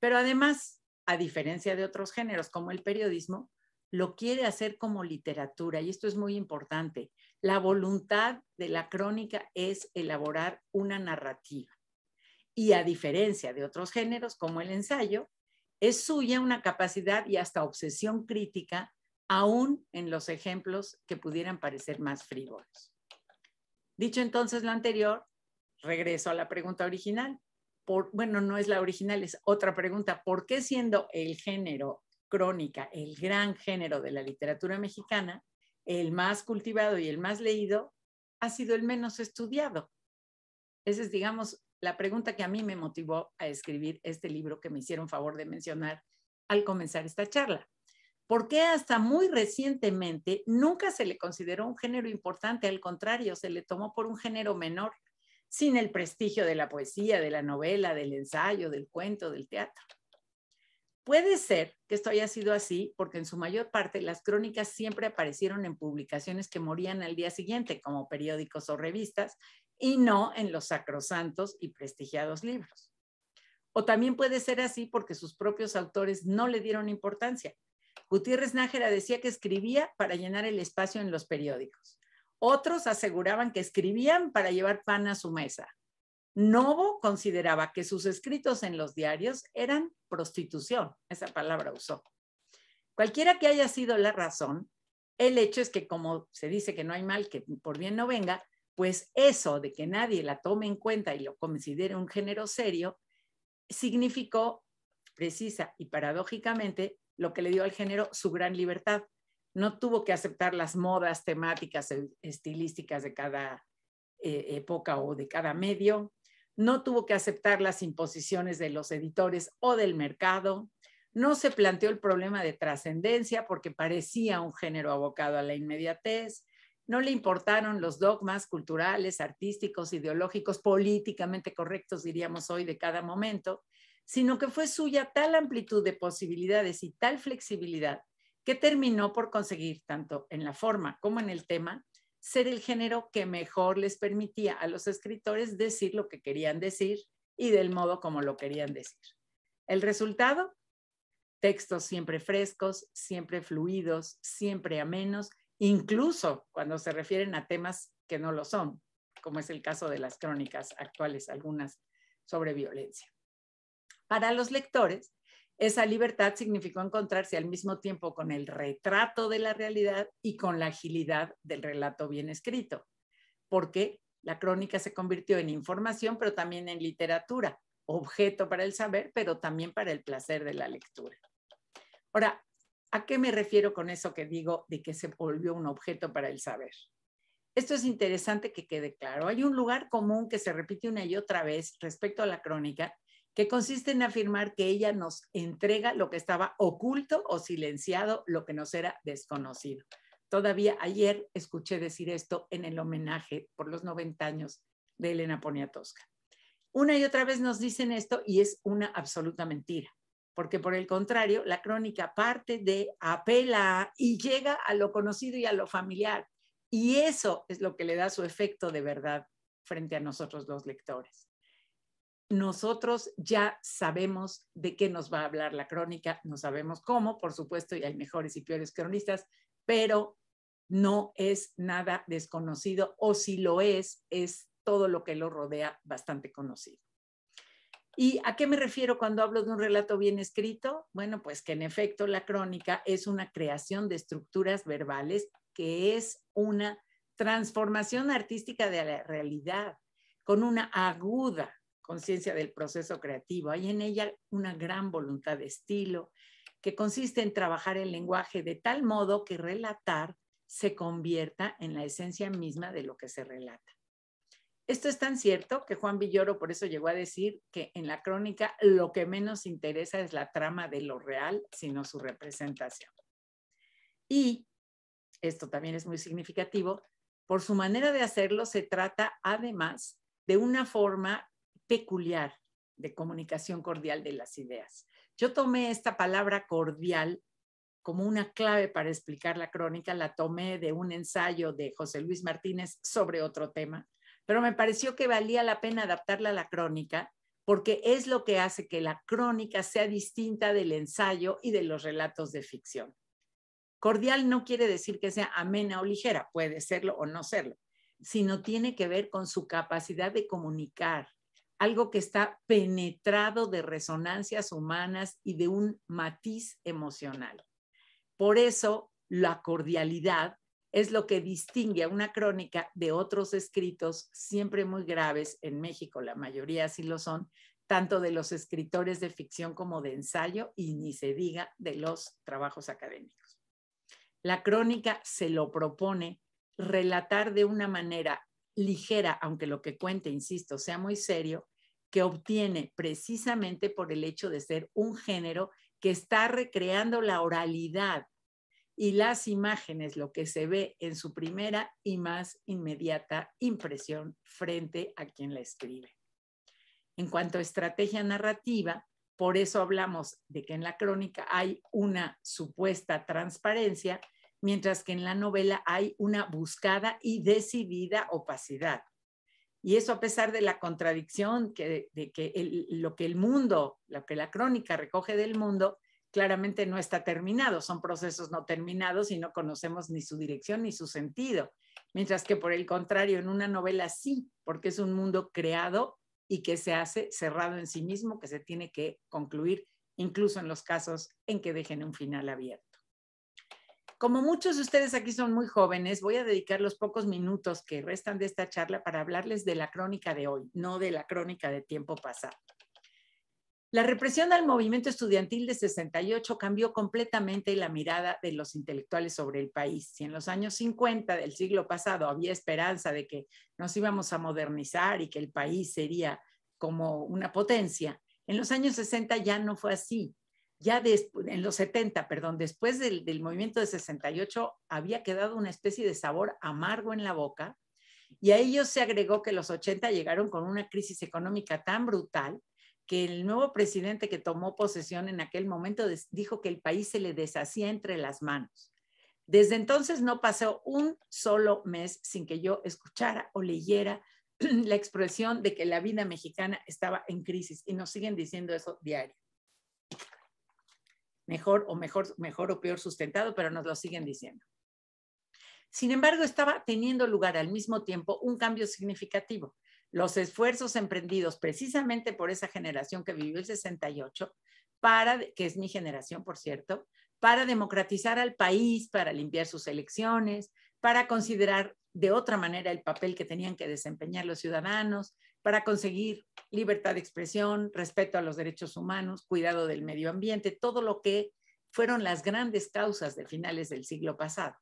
Pero además, a diferencia de otros géneros como el periodismo, lo quiere hacer como literatura, y esto es muy importante. La voluntad de la crónica es elaborar una narrativa. Y a diferencia de otros géneros, como el ensayo, es suya una capacidad y hasta obsesión crítica, aún en los ejemplos que pudieran parecer más frívolos. Dicho entonces lo anterior, regreso a la pregunta original. Por, bueno, no es la original, es otra pregunta. ¿Por qué siendo el género crónica, el gran género de la literatura mexicana, el más cultivado y el más leído, ha sido el menos estudiado. Esa es, digamos, la pregunta que a mí me motivó a escribir este libro que me hicieron favor de mencionar al comenzar esta charla. ¿Por qué hasta muy recientemente nunca se le consideró un género importante? Al contrario, se le tomó por un género menor, sin el prestigio de la poesía, de la novela, del ensayo, del cuento, del teatro. Puede ser que esto haya sido así porque en su mayor parte las crónicas siempre aparecieron en publicaciones que morían al día siguiente, como periódicos o revistas, y no en los sacrosantos y prestigiados libros. O también puede ser así porque sus propios autores no le dieron importancia. Gutiérrez Nájera decía que escribía para llenar el espacio en los periódicos. Otros aseguraban que escribían para llevar pan a su mesa. Novo consideraba que sus escritos en los diarios eran prostitución, esa palabra usó. Cualquiera que haya sido la razón, el hecho es que como se dice que no hay mal que por bien no venga, pues eso de que nadie la tome en cuenta y lo considere un género serio, significó precisa y paradójicamente lo que le dio al género su gran libertad. No tuvo que aceptar las modas temáticas eh, estilísticas de cada eh, época o de cada medio, no tuvo que aceptar las imposiciones de los editores o del mercado, no se planteó el problema de trascendencia porque parecía un género abocado a la inmediatez, no le importaron los dogmas culturales, artísticos, ideológicos, políticamente correctos, diríamos hoy, de cada momento, sino que fue suya tal amplitud de posibilidades y tal flexibilidad que terminó por conseguir, tanto en la forma como en el tema, ser el género que mejor les permitía a los escritores decir lo que querían decir y del modo como lo querían decir. El resultado, textos siempre frescos, siempre fluidos, siempre amenos, incluso cuando se refieren a temas que no lo son, como es el caso de las crónicas actuales, algunas sobre violencia. Para los lectores, esa libertad significó encontrarse al mismo tiempo con el retrato de la realidad y con la agilidad del relato bien escrito, porque la crónica se convirtió en información, pero también en literatura, objeto para el saber, pero también para el placer de la lectura. Ahora, ¿a qué me refiero con eso que digo de que se volvió un objeto para el saber? Esto es interesante que quede claro. Hay un lugar común que se repite una y otra vez respecto a la crónica que consiste en afirmar que ella nos entrega lo que estaba oculto o silenciado, lo que nos era desconocido. Todavía ayer escuché decir esto en el homenaje por los 90 años de Elena Poniatowska. Una y otra vez nos dicen esto y es una absoluta mentira, porque por el contrario, la crónica parte de apela y llega a lo conocido y a lo familiar, y eso es lo que le da su efecto de verdad frente a nosotros los lectores nosotros ya sabemos de qué nos va a hablar la crónica, no sabemos cómo, por supuesto, y hay mejores y peores cronistas, pero no es nada desconocido o si lo es, es todo lo que lo rodea bastante conocido. ¿Y a qué me refiero cuando hablo de un relato bien escrito? Bueno, pues que en efecto la crónica es una creación de estructuras verbales que es una transformación artística de la realidad con una aguda conciencia del proceso creativo. Hay en ella una gran voluntad de estilo que consiste en trabajar el lenguaje de tal modo que relatar se convierta en la esencia misma de lo que se relata. Esto es tan cierto que Juan Villoro por eso llegó a decir que en la crónica lo que menos interesa es la trama de lo real, sino su representación. Y, esto también es muy significativo, por su manera de hacerlo se trata además de una forma peculiar de comunicación cordial de las ideas. Yo tomé esta palabra cordial como una clave para explicar la crónica, la tomé de un ensayo de José Luis Martínez sobre otro tema, pero me pareció que valía la pena adaptarla a la crónica porque es lo que hace que la crónica sea distinta del ensayo y de los relatos de ficción. Cordial no quiere decir que sea amena o ligera, puede serlo o no serlo, sino tiene que ver con su capacidad de comunicar algo que está penetrado de resonancias humanas y de un matiz emocional. Por eso, la cordialidad es lo que distingue a una crónica de otros escritos siempre muy graves en México, la mayoría sí lo son, tanto de los escritores de ficción como de ensayo y ni se diga de los trabajos académicos. La crónica se lo propone relatar de una manera ligera, aunque lo que cuente, insisto, sea muy serio, que obtiene precisamente por el hecho de ser un género que está recreando la oralidad y las imágenes, lo que se ve en su primera y más inmediata impresión frente a quien la escribe. En cuanto a estrategia narrativa, por eso hablamos de que en la crónica hay una supuesta transparencia mientras que en la novela hay una buscada y decidida opacidad. Y eso a pesar de la contradicción de que lo que el mundo, lo que la crónica recoge del mundo, claramente no está terminado, son procesos no terminados y no conocemos ni su dirección ni su sentido. Mientras que por el contrario, en una novela sí, porque es un mundo creado y que se hace cerrado en sí mismo, que se tiene que concluir, incluso en los casos en que dejen un final abierto como muchos de ustedes aquí son muy jóvenes, voy a dedicar los pocos minutos que restan de esta charla para hablarles de la crónica de hoy, no de la crónica de tiempo pasado. La represión al movimiento estudiantil de 68 cambió completamente la mirada de los intelectuales sobre el país. Si en los años 50 del siglo pasado había esperanza de que nos íbamos a modernizar y que el país sería como una potencia, en los años 60 ya no fue así ya en los 70, perdón, después del, del, movimiento de 68, había quedado una especie de sabor amargo en la boca y a ellos se agregó que los 80 llegaron con una crisis económica tan brutal que el nuevo presidente que tomó posesión en aquel momento dijo que el país se le deshacía entre las manos. Desde entonces no pasó un solo mes sin que yo escuchara o leyera *clears throat* la expresión de que la vida mexicana estaba en crisis y nos siguen diciendo eso diario mejor o mejor o peor sustentado, pero nos lo siguen diciendo. Sin embargo, estaba teniendo lugar al mismo tiempo un cambio significativo. Los esfuerzos emprendidos precisamente por esa generación que vivió el 68, para, que es mi generación, por cierto, para democratizar al país, para limpiar sus elecciones, para considerar de otra manera el papel que tenían que desempeñar los ciudadanos, para conseguir libertad de expresión, respeto a los derechos humanos, cuidado del medio ambiente, todo lo que fueron las grandes causas de finales del siglo pasado.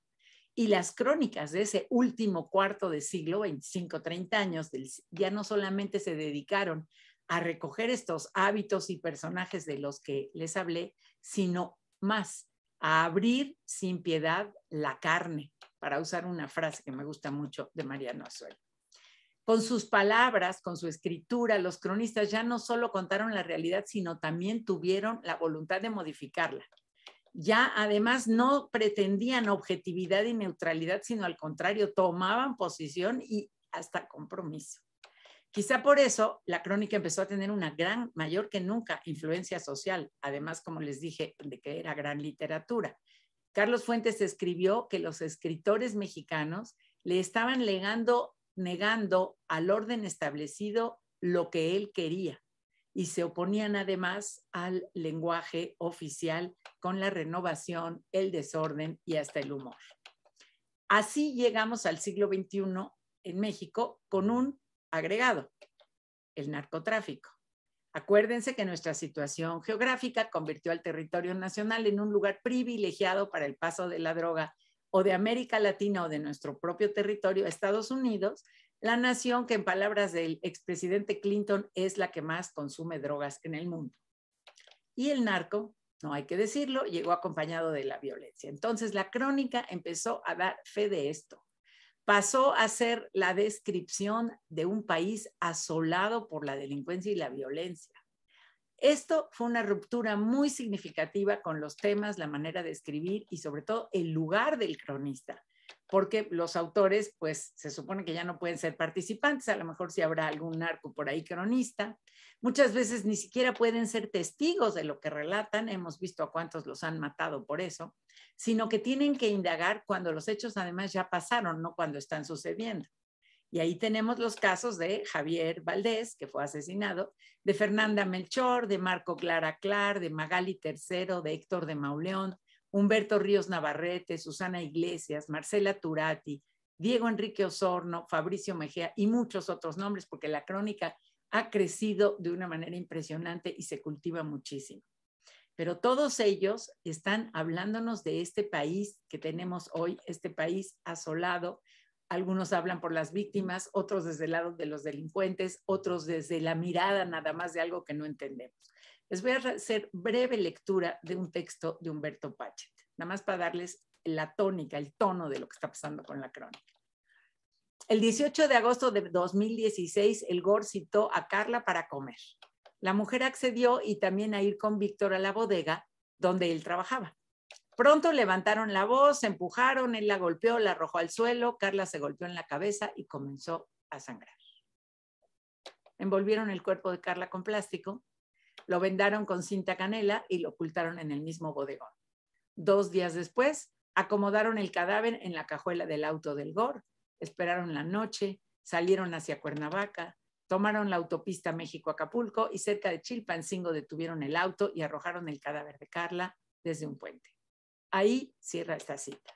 Y las crónicas de ese último cuarto de siglo, 25, 30 años, ya no solamente se dedicaron a recoger estos hábitos y personajes de los que les hablé, sino más, a abrir sin piedad la carne, para usar una frase que me gusta mucho de Mariano Azuela con sus palabras, con su escritura, los cronistas ya no solo contaron la realidad, sino también tuvieron la voluntad de modificarla. Ya además no pretendían objetividad y neutralidad, sino al contrario, tomaban posición y hasta compromiso. Quizá por eso la crónica empezó a tener una gran, mayor que nunca, influencia social, además, como les dije, de que era gran literatura. Carlos Fuentes escribió que los escritores mexicanos le estaban legando negando al orden establecido lo que él quería y se oponían además al lenguaje oficial con la renovación, el desorden y hasta el humor. Así llegamos al siglo XXI en México con un agregado, el narcotráfico. Acuérdense que nuestra situación geográfica convirtió al territorio nacional en un lugar privilegiado para el paso de la droga o de América Latina o de nuestro propio territorio, Estados Unidos, la nación que en palabras del expresidente Clinton es la que más consume drogas en el mundo. Y el narco, no hay que decirlo, llegó acompañado de la violencia. Entonces la crónica empezó a dar fe de esto. Pasó a ser la descripción de un país asolado por la delincuencia y la violencia. Esto fue una ruptura muy significativa con los temas, la manera de escribir y sobre todo el lugar del cronista, porque los autores, pues se supone que ya no pueden ser participantes, a lo mejor si habrá algún narco por ahí cronista, muchas veces ni siquiera pueden ser testigos de lo que relatan, hemos visto a cuántos los han matado por eso, sino que tienen que indagar cuando los hechos además ya pasaron, no cuando están sucediendo. Y ahí tenemos los casos de Javier Valdés, que fue asesinado, de Fernanda Melchor, de Marco Clara Clar, de Magali III, de Héctor de Mauleón, Humberto Ríos Navarrete, Susana Iglesias, Marcela Turati, Diego Enrique Osorno, Fabricio Mejía y muchos otros nombres, porque la crónica ha crecido de una manera impresionante y se cultiva muchísimo. Pero todos ellos están hablándonos de este país que tenemos hoy, este país asolado, algunos hablan por las víctimas, otros desde el lado de los delincuentes, otros desde la mirada nada más de algo que no entendemos. Les voy a hacer breve lectura de un texto de Humberto Pachet, nada más para darles la tónica, el tono de lo que está pasando con la crónica. El 18 de agosto de 2016, el GOR citó a Carla para comer. La mujer accedió y también a ir con Víctor a la bodega donde él trabajaba. Pronto levantaron la voz, empujaron, él la golpeó, la arrojó al suelo, Carla se golpeó en la cabeza y comenzó a sangrar. Envolvieron el cuerpo de Carla con plástico, lo vendaron con cinta canela y lo ocultaron en el mismo bodegón. Dos días después, acomodaron el cadáver en la cajuela del auto del GOR, esperaron la noche, salieron hacia Cuernavaca, tomaron la autopista México-Acapulco y cerca de Chilpancingo detuvieron el auto y arrojaron el cadáver de Carla desde un puente. Ahí cierra esta cita.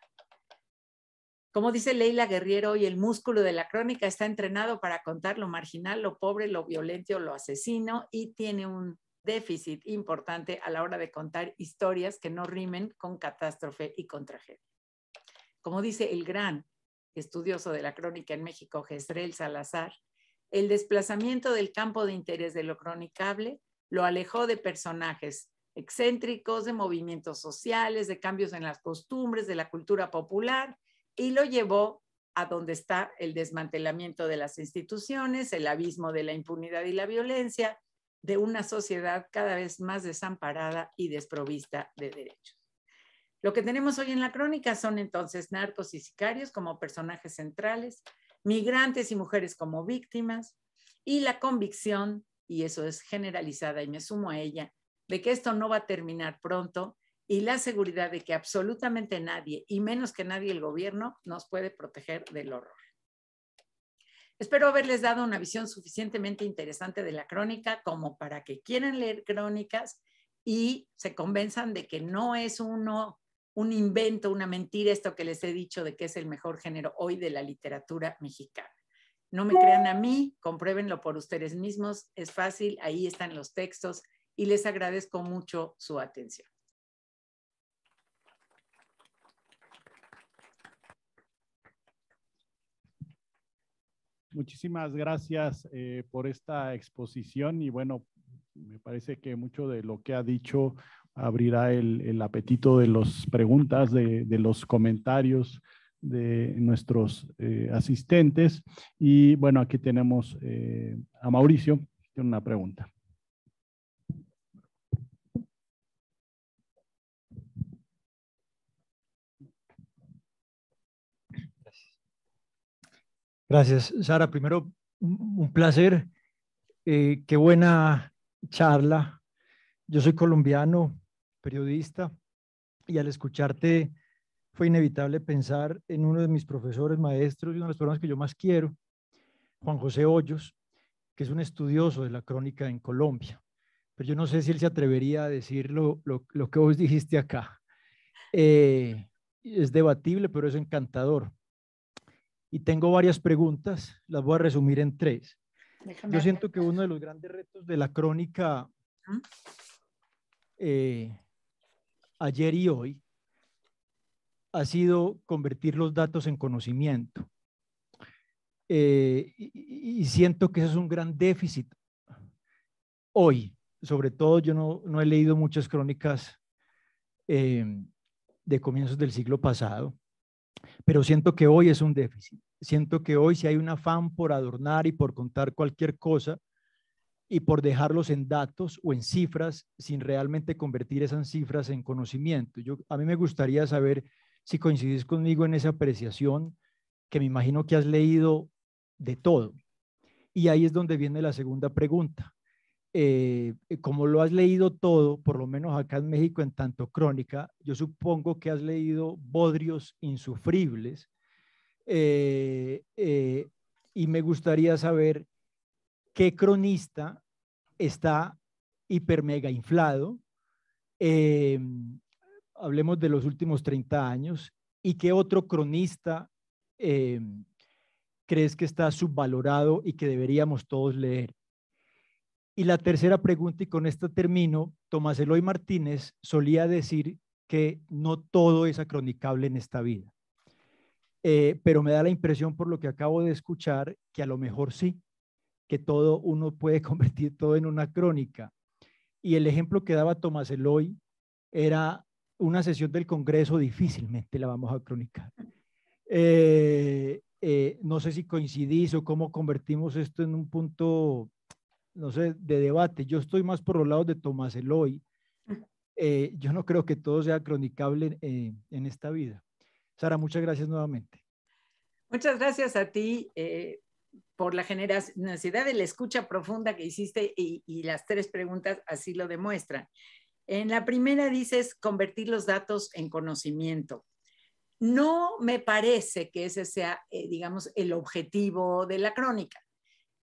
Como dice Leila Guerriero, hoy el músculo de la crónica está entrenado para contar lo marginal, lo pobre, lo violento, lo asesino y tiene un déficit importante a la hora de contar historias que no rimen con catástrofe y con tragedia. Como dice el gran estudioso de la crónica en México, Gestrel Salazar, el desplazamiento del campo de interés de lo cronicable lo alejó de personajes excéntricos, de movimientos sociales, de cambios en las costumbres, de la cultura popular, y lo llevó a donde está el desmantelamiento de las instituciones, el abismo de la impunidad y la violencia, de una sociedad cada vez más desamparada y desprovista de derechos. Lo que tenemos hoy en la crónica son entonces narcos y sicarios como personajes centrales, migrantes y mujeres como víctimas, y la convicción, y eso es generalizada y me sumo a ella, de que esto no va a terminar pronto y la seguridad de que absolutamente nadie, y menos que nadie el gobierno, nos puede proteger del horror. Espero haberles dado una visión suficientemente interesante de la crónica como para que quieran leer crónicas y se convenzan de que no es uno un invento, una mentira esto que les he dicho de que es el mejor género hoy de la literatura mexicana. No me crean a mí, compruébenlo por ustedes mismos, es fácil, ahí están los textos, y les agradezco mucho su atención. Muchísimas gracias eh, por esta exposición y bueno, me parece que mucho de lo que ha dicho abrirá el, apetito de las preguntas, de, los comentarios de nuestros eh, asistentes. Y bueno, aquí tenemos eh, a Mauricio, tiene una pregunta. Gracias, Sara. Primero, un placer. Eh, qué buena charla. Yo soy colombiano, periodista, y al escucharte fue inevitable pensar en uno de mis profesores, maestros y uno de los personas que yo más quiero, Juan José Hoyos, que es un estudioso de la crónica en Colombia. Pero yo no sé si él se atrevería a decir lo, que vos dijiste acá. Eh, es debatible, pero es encantador y tengo varias preguntas, las voy a resumir en tres. Yo siento que uno de los grandes retos de la crónica eh, ayer y hoy ha sido convertir los datos en conocimiento. Eh, y, siento que eso es un gran déficit hoy. Sobre todo yo no, he leído muchas crónicas eh, de comienzos del siglo pasado, pero siento que hoy es un déficit siento que hoy sí hay un afán por adornar y por contar cualquier cosa y por dejarlos en datos o en cifras sin realmente convertir esas cifras en conocimiento. Yo, a mí me gustaría saber si coincidís conmigo en esa apreciación, que me imagino que has leído de todo. Y ahí es donde viene la segunda pregunta. Eh, eh, como lo has leído todo, por lo menos acá en México en tanto crónica, yo supongo que has leído bodrios insufribles eh, eh, y me gustaría saber qué cronista está hiper mega inflado, eh, hablemos de los últimos 30 años, y qué otro cronista crees que está subvalorado y que deberíamos todos leer. Y la tercera pregunta, y con esta termino, Tomás Eloy Martínez solía decir que no todo es acronicable en esta vida. Eh, pero me da la impresión por lo que acabo de escuchar que a lo mejor sí, que todo uno puede *laughs* convertir todo en una crónica. Y el ejemplo que daba Tomás Eloy era una sesión del Congreso, difícilmente la vamos a cronicar. Eh, eh, no sé si coincidís o cómo convertimos esto en un punto, no sé, de debate. Yo estoy más por los lados de Tomás Eloy. Ah. yo no creo que todo sea cronicable en esta vida. Sara, muchas gracias nuevamente. Muchas gracias a ti eh, por la generosidad de la escucha profunda que hiciste y, las tres preguntas así lo demuestran. En la primera dices convertir los datos en conocimiento. No me parece que ese sea, eh, digamos, el objetivo de la crónica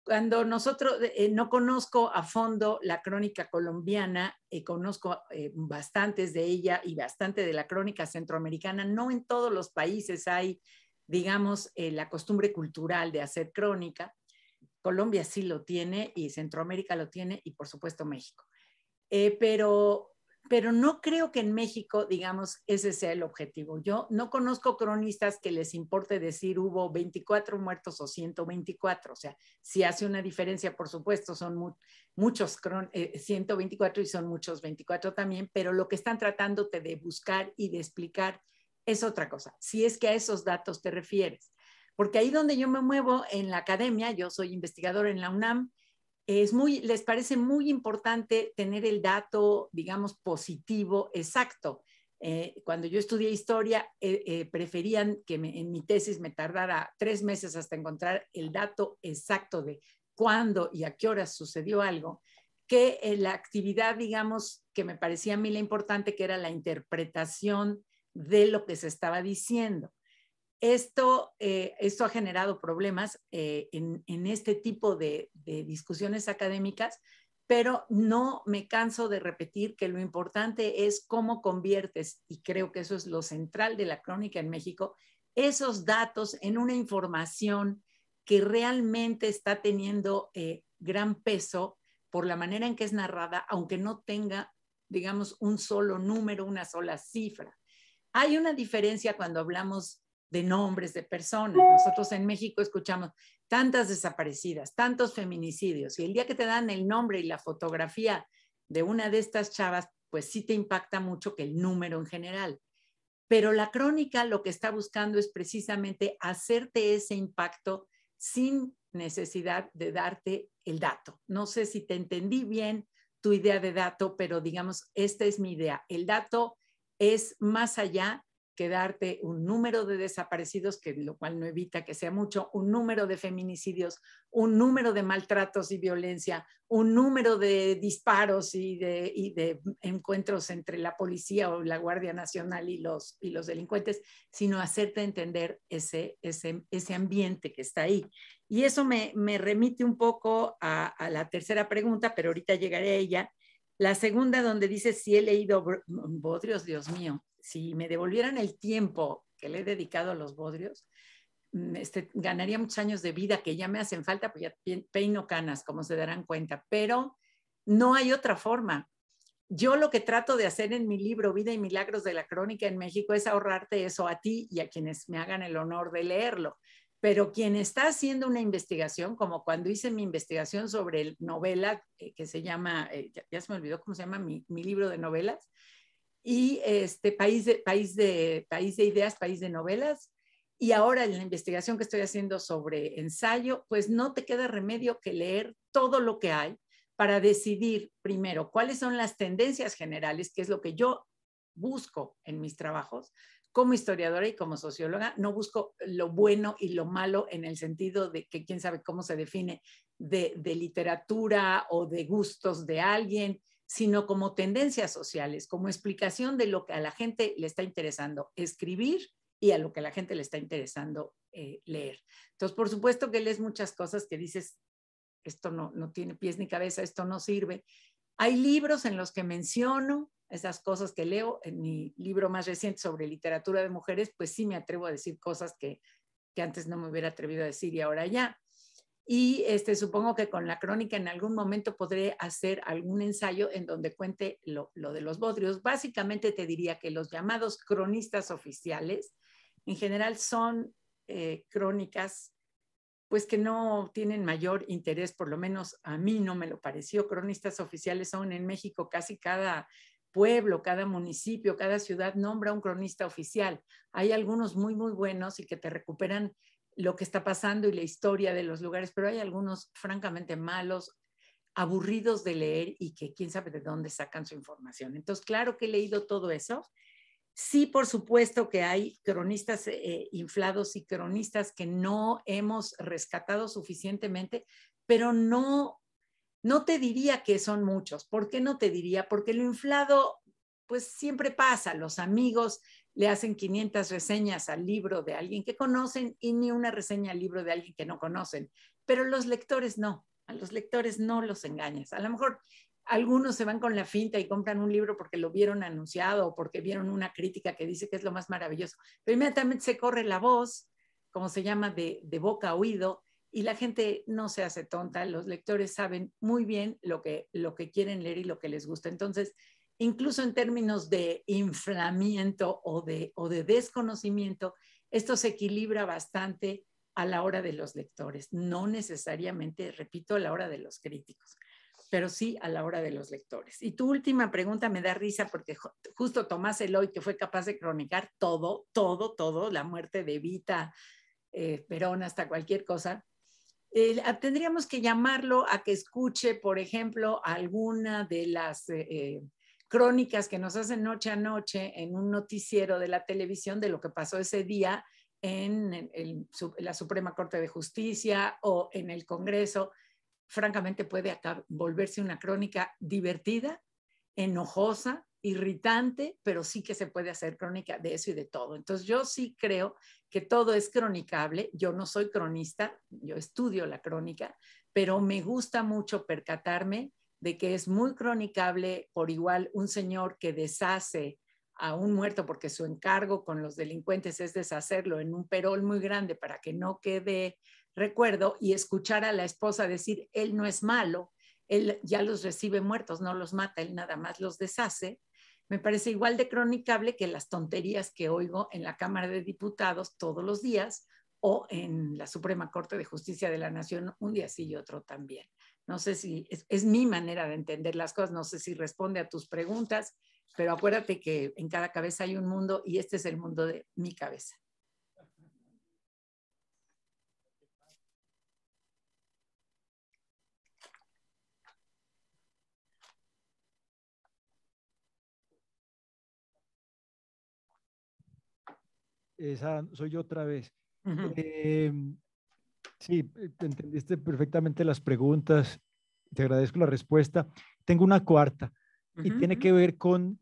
cuando nosotros, eh, no conozco a fondo la crónica colombiana, eh, conozco eh, bastantes de ella y bastante de la crónica centroamericana, no en todos los países hay, digamos, la costumbre cultural de hacer crónica. Colombia sí lo tiene y Centroamérica lo tiene y por supuesto México. pero pero no creo que en México, digamos, ese sea el objetivo. Yo no conozco cronistas que les importe decir hubo 24 muertos o 124, o sea, si hace una diferencia, por supuesto, son muchos 124 eh, y son muchos 24 también, pero lo que están tratándote de buscar y de explicar es otra cosa, si es que a esos datos te refieres. Porque ahí donde yo me muevo en la academia, yo soy investigador en la UNAM, es muy, les parece muy importante tener el dato, digamos, positivo exacto. Eh, cuando yo estudié historia, eh, eh, preferían que en mi tesis me tardara tres meses hasta encontrar el dato exacto de cuándo y a qué hora sucedió algo, que la actividad, digamos, que me parecía a mí la importante, que era la interpretación de lo que se estaba diciendo. Esto, eh, esto ha generado problemas eh, en, este tipo de, discusiones académicas, pero no me canso de repetir que lo importante es cómo conviertes, y creo que eso es lo central de la crónica en México, esos datos en una información que realmente está teniendo eh, gran peso por la manera en que es narrada, aunque no tenga, digamos, un solo número, una sola cifra. Hay una diferencia cuando hablamos de nombres de personas. Nosotros en México escuchamos tantas desaparecidas, tantos feminicidios, y el día que te dan el nombre y la fotografía de una de estas chavas, pues sí te impacta mucho que el número en general. Pero la crónica lo que está buscando es precisamente hacerte ese impacto sin necesidad de darte el dato. No sé si te entendí bien tu idea de dato, pero digamos, esta es mi idea. El dato es más allá quedarte un número de desaparecidos, que lo cual no evita que sea mucho, un número de feminicidios, un número de maltratos y violencia, un número de disparos y de, de encuentros entre la policía o la Guardia Nacional y los, y los delincuentes, sino hacerte entender ese, ese, ambiente que está ahí. Y eso me, remite un poco a, la tercera pregunta, pero ahorita llegaré a ella. La segunda donde dice, si he leído, bodrios, Dios mío, si me devolvieran el tiempo que le he dedicado a los bodrios, mm, este, ganaría muchos años de vida que ya me hacen falta, pues ya peino canas, como se darán cuenta, pero no hay otra forma. Yo lo que trato de hacer en mi libro Vida y Milagros de la Crónica en México es ahorrarte eso a ti y a quienes me hagan el honor de leerlo. Pero quien está haciendo una investigación, como cuando hice mi investigación sobre el novela eh, que se llama, eh, ya, se me olvidó cómo se llama mi libro de novelas, y este país de, país de, país de ideas, país de novelas. Y ahora en la investigación que estoy haciendo sobre ensayo, pues no te queda remedio que leer todo lo que hay para decidir primero cuáles son las tendencias generales, que es lo que yo busco en mis trabajos como historiadora y como socióloga. No busco lo bueno y lo malo en el sentido de que quién sabe cómo se define de literatura o de gustos de alguien sino como tendencias sociales, como explicación de lo que a la gente le está interesando escribir y a lo que a la gente le está interesando eh, leer. Entonces, por supuesto que lees muchas cosas que dices, esto no, tiene pies ni cabeza, esto no sirve. Hay libros en los que menciono esas cosas que leo. En mi libro más reciente sobre literatura de mujeres, pues sí me atrevo a decir cosas que antes no me hubiera atrevido a decir y ahora ya y este, supongo que con la crónica en algún momento podré hacer algún ensayo en donde cuente lo, de los bodrios. Básicamente te diría que los llamados cronistas oficiales en general son eh, crónicas pues que no tienen mayor interés, por lo menos a mí no me lo pareció. Cronistas oficiales son en México casi cada pueblo, cada municipio, cada ciudad nombra un cronista oficial. Hay algunos muy, muy buenos y que te recuperan lo que está pasando y la historia de los lugares, pero hay algunos francamente malos, aburridos de leer y que quién sabe de dónde sacan su información. Entonces, claro que he leído todo eso. Sí, por supuesto que hay cronistas eh, inflados y cronistas que no hemos rescatado suficientemente, pero no, no te diría que son muchos. ¿Por qué no te diría? Porque lo inflado, pues siempre pasa. Los amigos le hacen 500 reseñas al libro de alguien que conocen y ni una reseña al libro de alguien que no conocen. Pero los lectores no, a los lectores no los engañas. A lo mejor algunos se van con la finta y compran un libro porque lo vieron anunciado o porque vieron una crítica que dice que es lo más maravilloso, pero inmediatamente se corre la voz, como se llama, de, boca a oído, y la gente no se hace tonta, los lectores saben muy bien lo que, lo que quieren leer y lo que les gusta. Entonces, incluso en términos de inflamiento o de, o de desconocimiento, esto se equilibra bastante a la hora de los lectores, no necesariamente, repito, a la hora de los críticos, pero sí a la hora de los lectores. Y tu última pregunta me da risa porque justo Tomás Eloy, que fue capaz de cronicar todo, todo, todo, la muerte de Evita, eh, Perón, hasta cualquier cosa, eh, tendríamos que llamarlo a que escuche, por ejemplo, alguna de las... Eh, crónicas que nos hacen noche a noche en un noticiero de la televisión de lo que pasó ese día en, la Suprema Corte de Justicia o en el Congreso, francamente puede volverse una crónica divertida, enojosa, irritante, pero sí que se puede hacer crónica de eso y de todo. Entonces yo sí creo que todo es cronicable. Yo no soy cronista, yo estudio la crónica, pero me gusta mucho percatarme de que es muy cronicable por igual un señor que deshace a un muerto porque su encargo con los delincuentes es deshacerlo en un perol muy grande para que no quede recuerdo y escuchar a la esposa decir, él no es malo, él ya los recibe muertos, no los mata, él nada más los deshace, me parece igual de cronicable que las tonterías que oigo en la Cámara de Diputados todos los días o en la Suprema Corte de Justicia de la Nación un día sí y otro también. No sé si es, mi manera de entender las cosas, no sé si responde a tus preguntas, pero acuérdate que en cada cabeza hay un mundo y este es el mundo de mi cabeza. Esa soy yo otra vez. Sí, eh, entendiste perfectamente las preguntas. Te agradezco la respuesta. Tengo una cuarta y tiene que ver con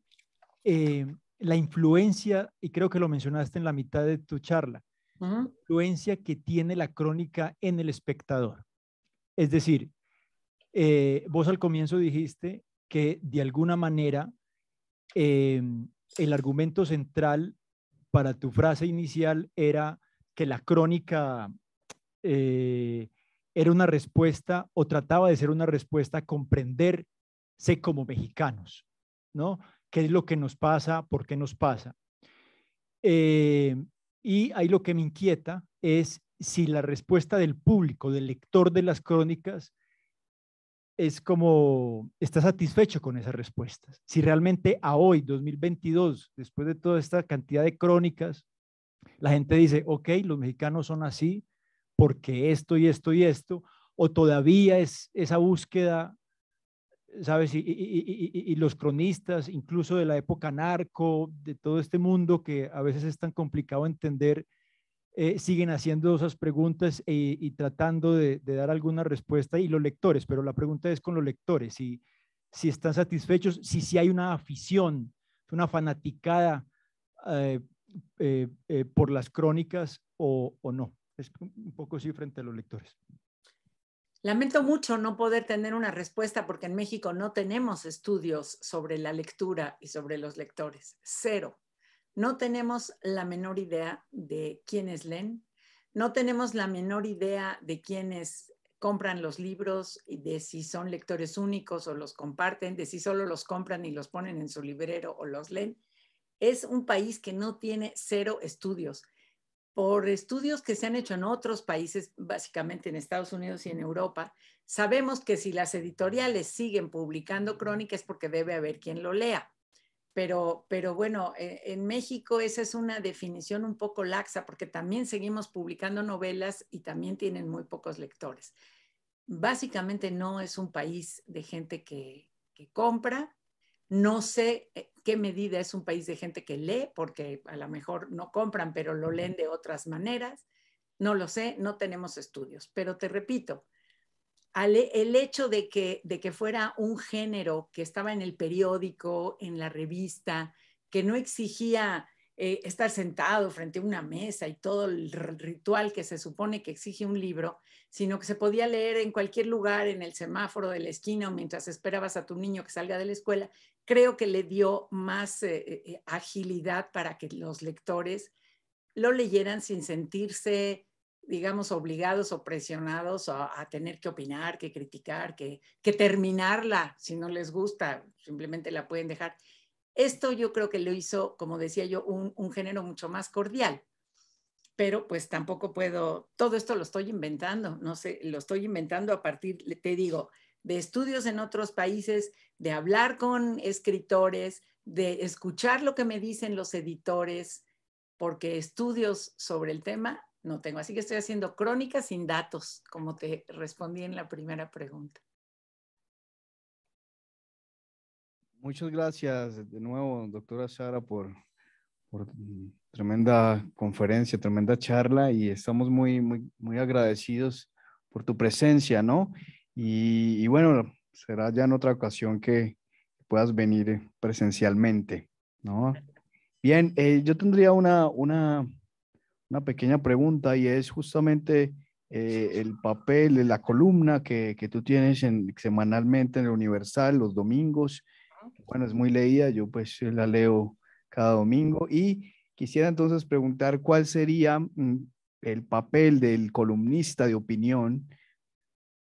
eh, la influencia, y creo que lo mencionaste en la mitad de tu charla, influencia que tiene la crónica en el espectador. Es decir, eh, vos al comienzo dijiste que de alguna manera em, el argumento central para tu frase inicial era que la crónica eh, era una respuesta o trataba de ser una respuesta a comprenderse como mexicanos, ¿no? ¿Qué es lo que nos pasa? ¿Por qué nos pasa? Eh, y ahí lo que me inquieta es si la respuesta del público, del lector de las crónicas, es como, está satisfecho con esas respuestas. Si realmente a hoy, 2022, después de toda esta cantidad de crónicas, la gente dice, ok, los mexicanos son así, porque esto y esto y esto, o todavía es esa búsqueda, ¿sabes? Y, los cronistas, incluso de la época narco, de todo este mundo que a veces es tan complicado entender, eh, siguen haciendo esas preguntas y tratando de, dar alguna respuesta, y los lectores, pero la pregunta es con los lectores, si, si están satisfechos, si, hay una afición, una fanaticada eh, eh, por las crónicas o no un poco así frente a los lectores. Lamento mucho no poder tener una respuesta porque en México no tenemos estudios sobre la lectura y sobre los lectores. Cero. No tenemos la menor idea de quiénes leen, no tenemos la menor idea de quiénes compran los libros, y de si son lectores únicos o los comparten, de si solo los compran y los ponen en su librero o los leen. Es un país que no tiene cero estudios por estudios que se han hecho en otros países, básicamente en Estados Unidos y en Europa, sabemos que si las editoriales siguen publicando crónicas es porque debe haber quien lo lea. Pero, bueno, eh, en México esa es una definición un poco laxa porque también seguimos publicando novelas y también tienen muy pocos lectores. Básicamente no es un país de gente que, que compra, no sé eh, qué medida es un país de gente que lee, porque a lo mejor no compran, pero lo leen de otras maneras. No lo sé, no tenemos estudios, pero te repito, e, el hecho de que, fuera un género que estaba en el periódico, en la revista, que no exigía eh, estar sentado frente a una mesa y todo el ritual que se supone que exige un libro, sino que se podía leer en cualquier lugar, en el semáforo de la esquina o mientras esperabas a tu niño que salga de la escuela, creo que le dio más eh, eh, agilidad para que los lectores lo leyeran sin sentirse, digamos, obligados o presionados a, tener que opinar, que criticar, que, terminarla si no les gusta, simplemente la pueden dejar. Esto yo creo que lo hizo, como decía yo, un, un, género mucho más cordial. Pero pues tampoco puedo, todo esto lo estoy inventando, no sé, lo estoy inventando a partir, te digo, de estudios en otros países, de hablar con escritores, de escuchar lo que me dicen los editores, porque estudios sobre el tema no tengo. Así que estoy haciendo crónicas sin datos, como te respondí en la primera pregunta. Muchas gracias de nuevo, doctora Sara, por, por tremenda conferencia, tremenda charla y estamos muy, muy, muy agradecidos por tu presencia, ¿no? Y, bueno, será ya en otra ocasión que puedas venir presencialmente, ¿no? Bien, eh, yo tendría una, pequeña pregunta y es justamente eh, el papel, de la columna que, que tú tienes en, semanalmente en el Universal los domingos. Bueno, es muy leída, yo pues la leo cada domingo y quisiera entonces preguntar cuál sería mm, el papel del columnista de opinión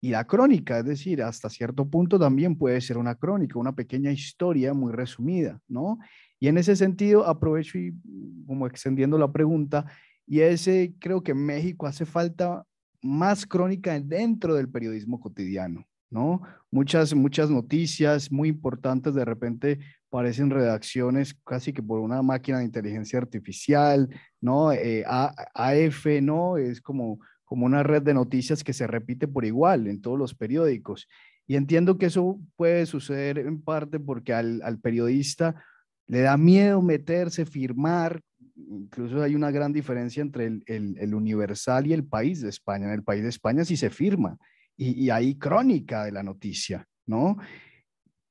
y la crónica, es decir, hasta cierto punto también puede ser una crónica, una pequeña historia muy resumida, ¿no? Y en ese sentido aprovecho y mm, como extendiendo la pregunta, y ese creo que México hace falta más crónica dentro del periodismo cotidiano, ¿no? Muchas, muchas noticias muy importantes de repente parecen redacciones casi que por una máquina de inteligencia artificial, ¿no? Eh, AF, ¿no? Es como como una red de noticias que se repite por igual en todos los periódicos. Y entiendo que eso puede suceder en parte porque al, periodista le da miedo meterse, firmar. Incluso hay una gran diferencia entre el, Universal y el País de España. En el País de España sí se firma y, y hay crónica de la noticia, ¿no?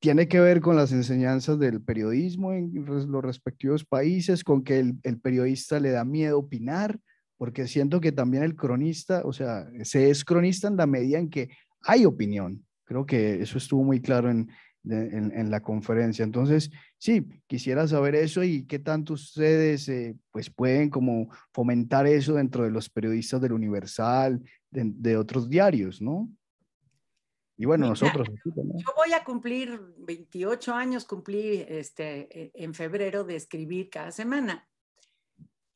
tiene que ver con las enseñanzas del periodismo en los respectivos países, con que el, el, periodista le da miedo opinar, porque siento que también el cronista, o sea, se es cronista en la medida en que hay opinión. Creo que eso estuvo muy claro en, en, la conferencia. Entonces, sí, quisiera saber eso y qué tanto ustedes eh, pues pueden como fomentar eso dentro de los periodistas del Universal, de, otros diarios, ¿no? Y bueno, pues nosotros. Yo voy a cumplir 28 años, cumplí este, e, en febrero de escribir cada semana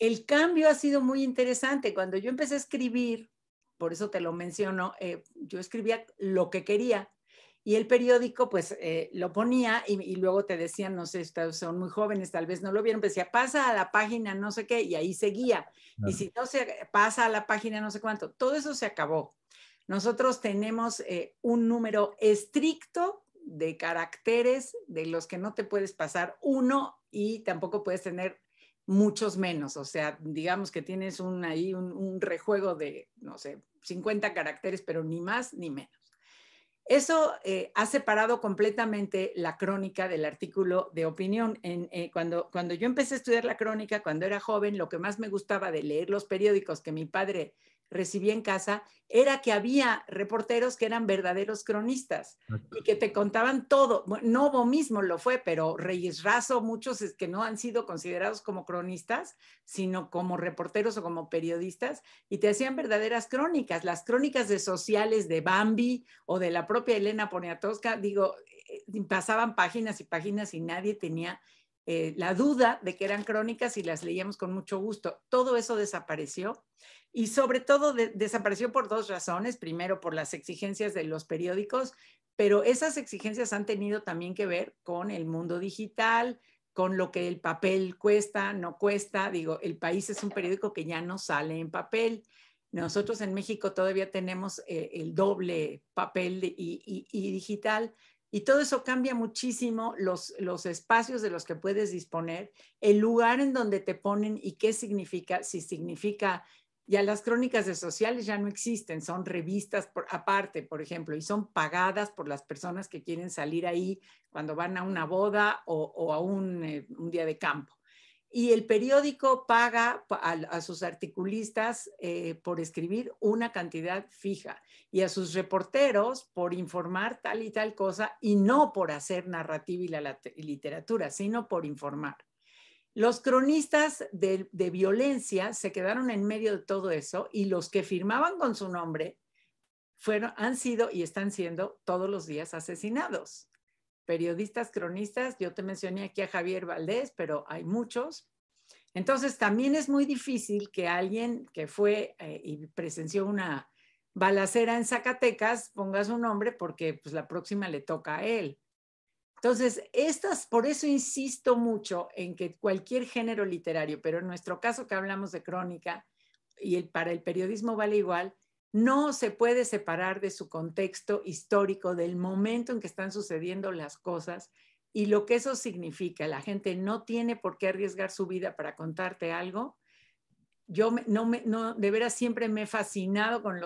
el cambio ha sido muy interesante. Cuando yo empecé a escribir, por eso te lo menciono, eh, yo escribía lo que quería y el periódico pues eh, lo ponía y, luego te decían, no sé, ustedes son muy jóvenes, tal vez no lo vieron, pero decía, pasa a la página no sé qué y ahí seguía. Y si no se pasa a la página no sé cuánto, todo eso se acabó. Nosotros tenemos eh, un número estricto de caracteres de los que no te puedes pasar uno y tampoco puedes tener muchos menos. O sea, digamos que tienes un, ahí un, rejuego de, no sé, 50 caracteres, pero ni más ni menos. Eso eh, ha separado completamente la crónica del artículo de opinión. Eh, cuando, cuando yo empecé a estudiar la crónica, cuando era joven, lo que más me gustaba de leer los periódicos que mi padre recibí en casa era que había reporteros que eran verdaderos cronistas y que te contaban todo. no Novo mismo lo fue, pero Reyes Razo, muchos es que no han sido considerados como cronistas, sino como reporteros o como periodistas, y te hacían verdaderas crónicas, las crónicas de sociales de Bambi o de la propia Elena Poniatowska, digo, eh, pasaban páginas y páginas y nadie tenía eh, la duda de que eran crónicas y las leíamos con mucho gusto. Todo eso desapareció y sobre todo desapareció por dos razones. Primero, por las exigencias de los periódicos, pero esas exigencias han tenido también que ver con el mundo digital, con lo que el papel cuesta, no cuesta. Digo, el país es un periódico que ya no sale en papel. Nosotros en México todavía tenemos eh, el doble papel y, y, digital. Y todo eso cambia muchísimo los, los espacios de los que puedes disponer, el lugar en donde te ponen y qué significa, si significa a las crónicas de sociales ya no existen, son revistas aparte, por ejemplo, y son pagadas por las personas que quieren salir ahí cuando van a una boda o, a eh, un, día de campo. Y el periódico paga a, sus articulistas eh, por escribir una cantidad fija y a sus reporteros por informar tal y tal cosa y no por hacer narrativa y literatura, sino por informar. Los cronistas de, violencia se quedaron en medio de todo eso y los que firmaban con su nombre fueron, han sido y están siendo todos los días asesinados. Periodistas, cronistas, yo te mencioné aquí a Javier Valdés, pero hay muchos. Entonces también es muy difícil que alguien que fue eh, y presenció una balacera en Zacatecas ponga su nombre porque pues, la próxima le toca a él. Entonces, estas, por eso insisto mucho en que cualquier género literario, pero en nuestro caso que hablamos de crónica, y para el periodismo vale igual, no se puede separar de su contexto histórico, del momento en que están sucediendo las cosas y lo que eso significa. La gente no tiene por qué arriesgar su vida para contarte algo. Yo de veras siempre me he fascinado con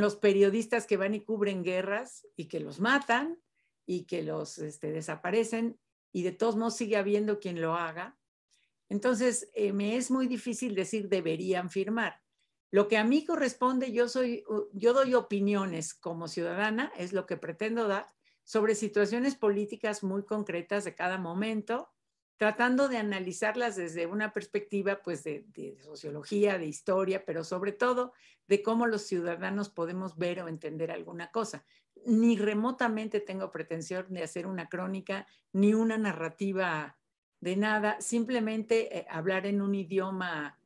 los periodistas que van y cubren guerras y que los matan y que los este, desaparecen y de todos modos sigue habiendo quien lo haga. Entonces, eh, me es muy difícil decir deberían firmar. Lo que a mí corresponde, yo, soy, yo doy opiniones como ciudadana, es lo que pretendo dar, sobre situaciones políticas muy concretas de cada momento, tratando de analizarlas desde una perspectiva pues, de sociología, de historia, pero sobre todo de cómo los ciudadanos podemos ver o entender alguna cosa ni remotamente tengo pretensión de hacer una crónica ni una narrativa de nada, simplemente eh, hablar en un idioma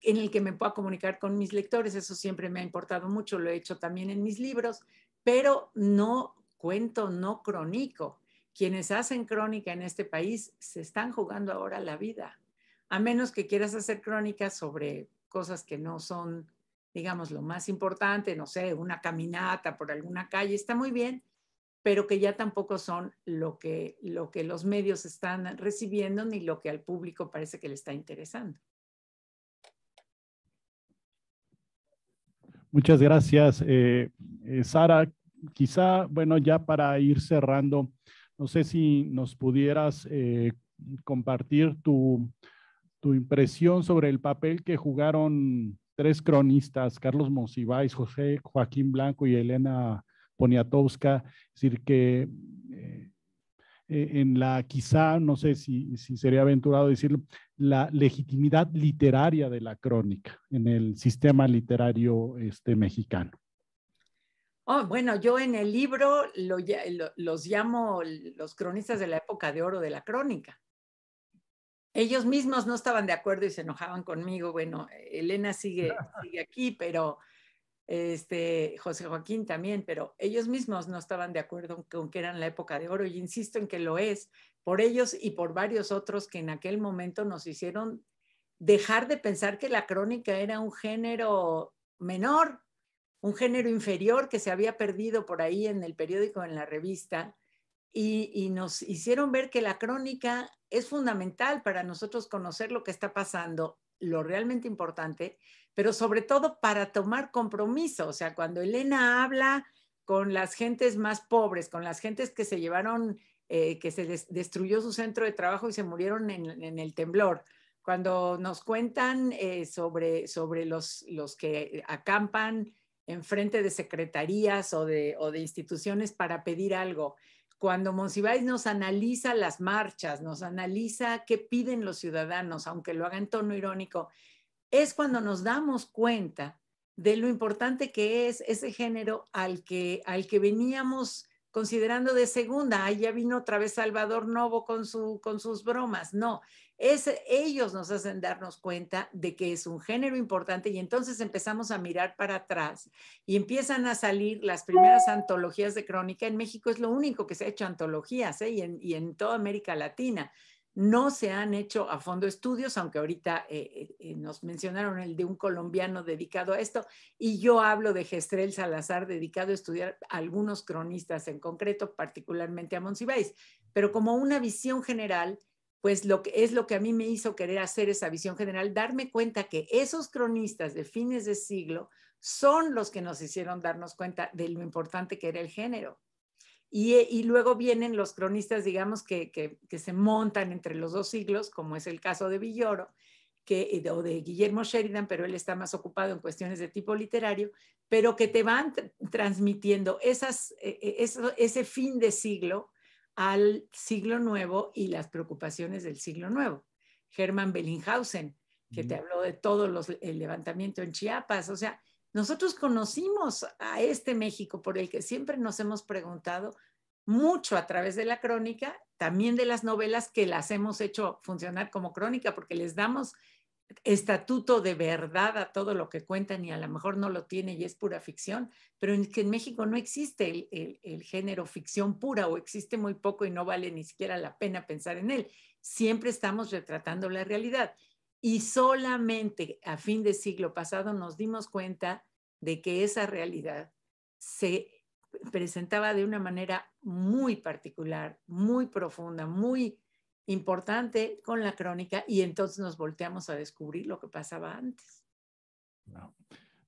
en el que me pueda comunicar con mis lectores, eso siempre me ha importado mucho, lo he hecho también en mis libros, pero no cuento, no crónico. Quienes hacen crónica en este país se están jugando ahora la vida, a menos que quieras hacer crónica sobre cosas que no son digamos, lo más importante, no sé, una caminata por alguna calle, está muy bien, pero que ya tampoco son lo que, lo que los medios están recibiendo ni lo que al público parece que le está interesando. Muchas gracias, eh, eh, Sara. Quizá, bueno, ya para ir cerrando, no sé si nos pudieras eh, compartir tu, tu impresión sobre el papel que jugaron tres cronistas, Carlos Monsiváis, José Joaquín Blanco y Elena Poniatowska, decir, que eh, eh, en la quizá, no sé si, sería aventurado decirlo, la legitimidad literaria de la crónica en el sistema literario este, mexicano. Oh, bueno, yo en el libro los llamo los cronistas de la época de oro de la crónica ellos mismos no estaban de acuerdo y se enojaban conmigo. Bueno, Elena *laughs* sigue, aquí, pero este, José Joaquín también, pero ellos mismos no estaban de acuerdo con que eran la época de oro y insisto en que lo es, por ellos y por varios otros que en aquel momento nos hicieron dejar de pensar que la crónica era un género menor, un género inferior que se había perdido por ahí en el periódico, en la revista, y nos hicieron ver que la crónica es fundamental para nosotros conocer lo que está pasando, lo realmente importante, pero sobre todo para tomar compromiso. O sea, cuando Elena habla con las gentes más pobres, con las gentes que se llevaron, eh, que se destruyó su centro de trabajo y se murieron en, el temblor, cuando nos cuentan eh, sobre, los, que acampan enfrente de secretarías o de instituciones para pedir algo cuando Monsiváis nos analiza las marchas, nos analiza qué piden los ciudadanos, aunque lo haga en tono irónico, es cuando nos damos cuenta de lo importante que es ese género al que, al que veníamos considerando de segunda. Ahí ya vino otra vez Salvador Novo con, su, con sus bromas. No, es, ellos nos hacen darnos cuenta de que es un género importante y entonces empezamos a mirar para atrás y empiezan a salir las primeras antologías de crónica. En México es lo único que se ha hecho antologías ¿eh? y, en, toda América Latina. No se han hecho a fondo estudios, aunque ahorita eh, eh, nos mencionaron el de un colombiano dedicado a esto, y yo hablo de Gestrel Salazar dedicado a estudiar a algunos cronistas en concreto, particularmente a Monsiváis, pero como una visión general pues lo que es lo que a mí me hizo querer hacer esa visión general, darme cuenta que esos cronistas de fines de siglo son los que nos hicieron darnos cuenta de lo importante que era el género. Y, eh, luego vienen los cronistas, digamos, que, que, se montan entre los dos siglos, como es el caso de Villoro que, o de Guillermo Sheridan, pero él está más ocupado en cuestiones de tipo literario, pero que te van transmitiendo esas, e, e, ese fin de siglo al siglo nuevo y las preocupaciones del siglo nuevo. Germán Bellinghausen, que te habló de todo el levantamiento en Chiapas. O sea, nosotros conocimos a este México por el que siempre nos hemos preguntado mucho a través de la crónica, también de las novelas que las hemos hecho funcionar como crónica, porque les damos estatuto de verdad a todo lo que cuentan y a lo mejor no lo tiene y es pura ficción, pero en, que en México no existe el, el, género ficción pura o existe muy poco y no vale ni siquiera la pena pensar en él. Siempre estamos retratando la realidad y solamente a fin de siglo pasado nos dimos cuenta de que esa realidad se presentaba de una manera muy particular, muy profunda, muy importante con la crónica y entonces nos volteamos a descubrir lo que pasaba antes.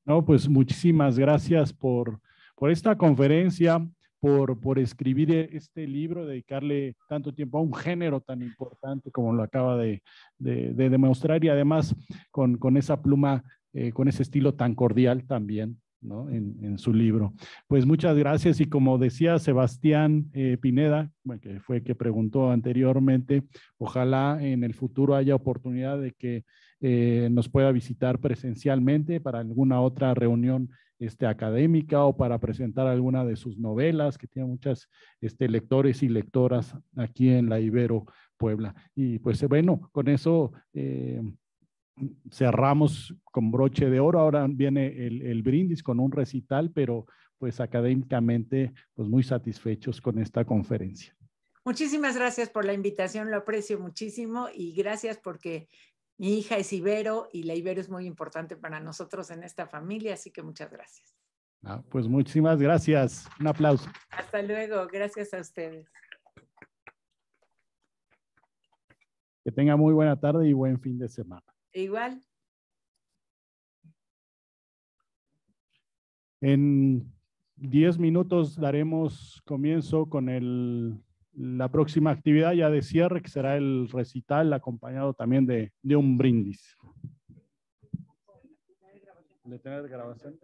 No, pues muchísimas gracias por, esta conferencia, por, escribir e, este libro, dedicarle tanto tiempo a un género tan importante como lo acaba de, demostrar y además con, esa pluma, eh, con ese estilo tan cordial también. ¿no? En, su libro. Pues muchas gracias y como decía Sebastián eh, Pineda, que fue que preguntó anteriormente, ojalá en el futuro haya oportunidad de que eh, nos pueda visitar presencialmente para alguna otra reunión este, académica o para presentar alguna de sus novelas, que tiene muchas este, lectores y lectoras aquí en la Ibero Puebla. Y pues bueno, con eso... Eh, cerramos con broche de oro. Ahora viene el, brindis con un recital, pero pues académicamente pues muy satisfechos con esta conferencia. Muchísimas gracias por la invitación, lo aprecio muchísimo y gracias porque mi hija es Ibero y la Ibero es muy importante para nosotros en esta familia, así que muchas gracias. Ah, pues muchísimas gracias. Un aplauso. Hasta luego, gracias a ustedes. Que tenga muy buena tarde y buen fin de semana. E igual. En diez minutos daremos comienzo con la próxima actividad ya de cierre, que será el recital acompañado también de, un brindis. ¿De tener grabación?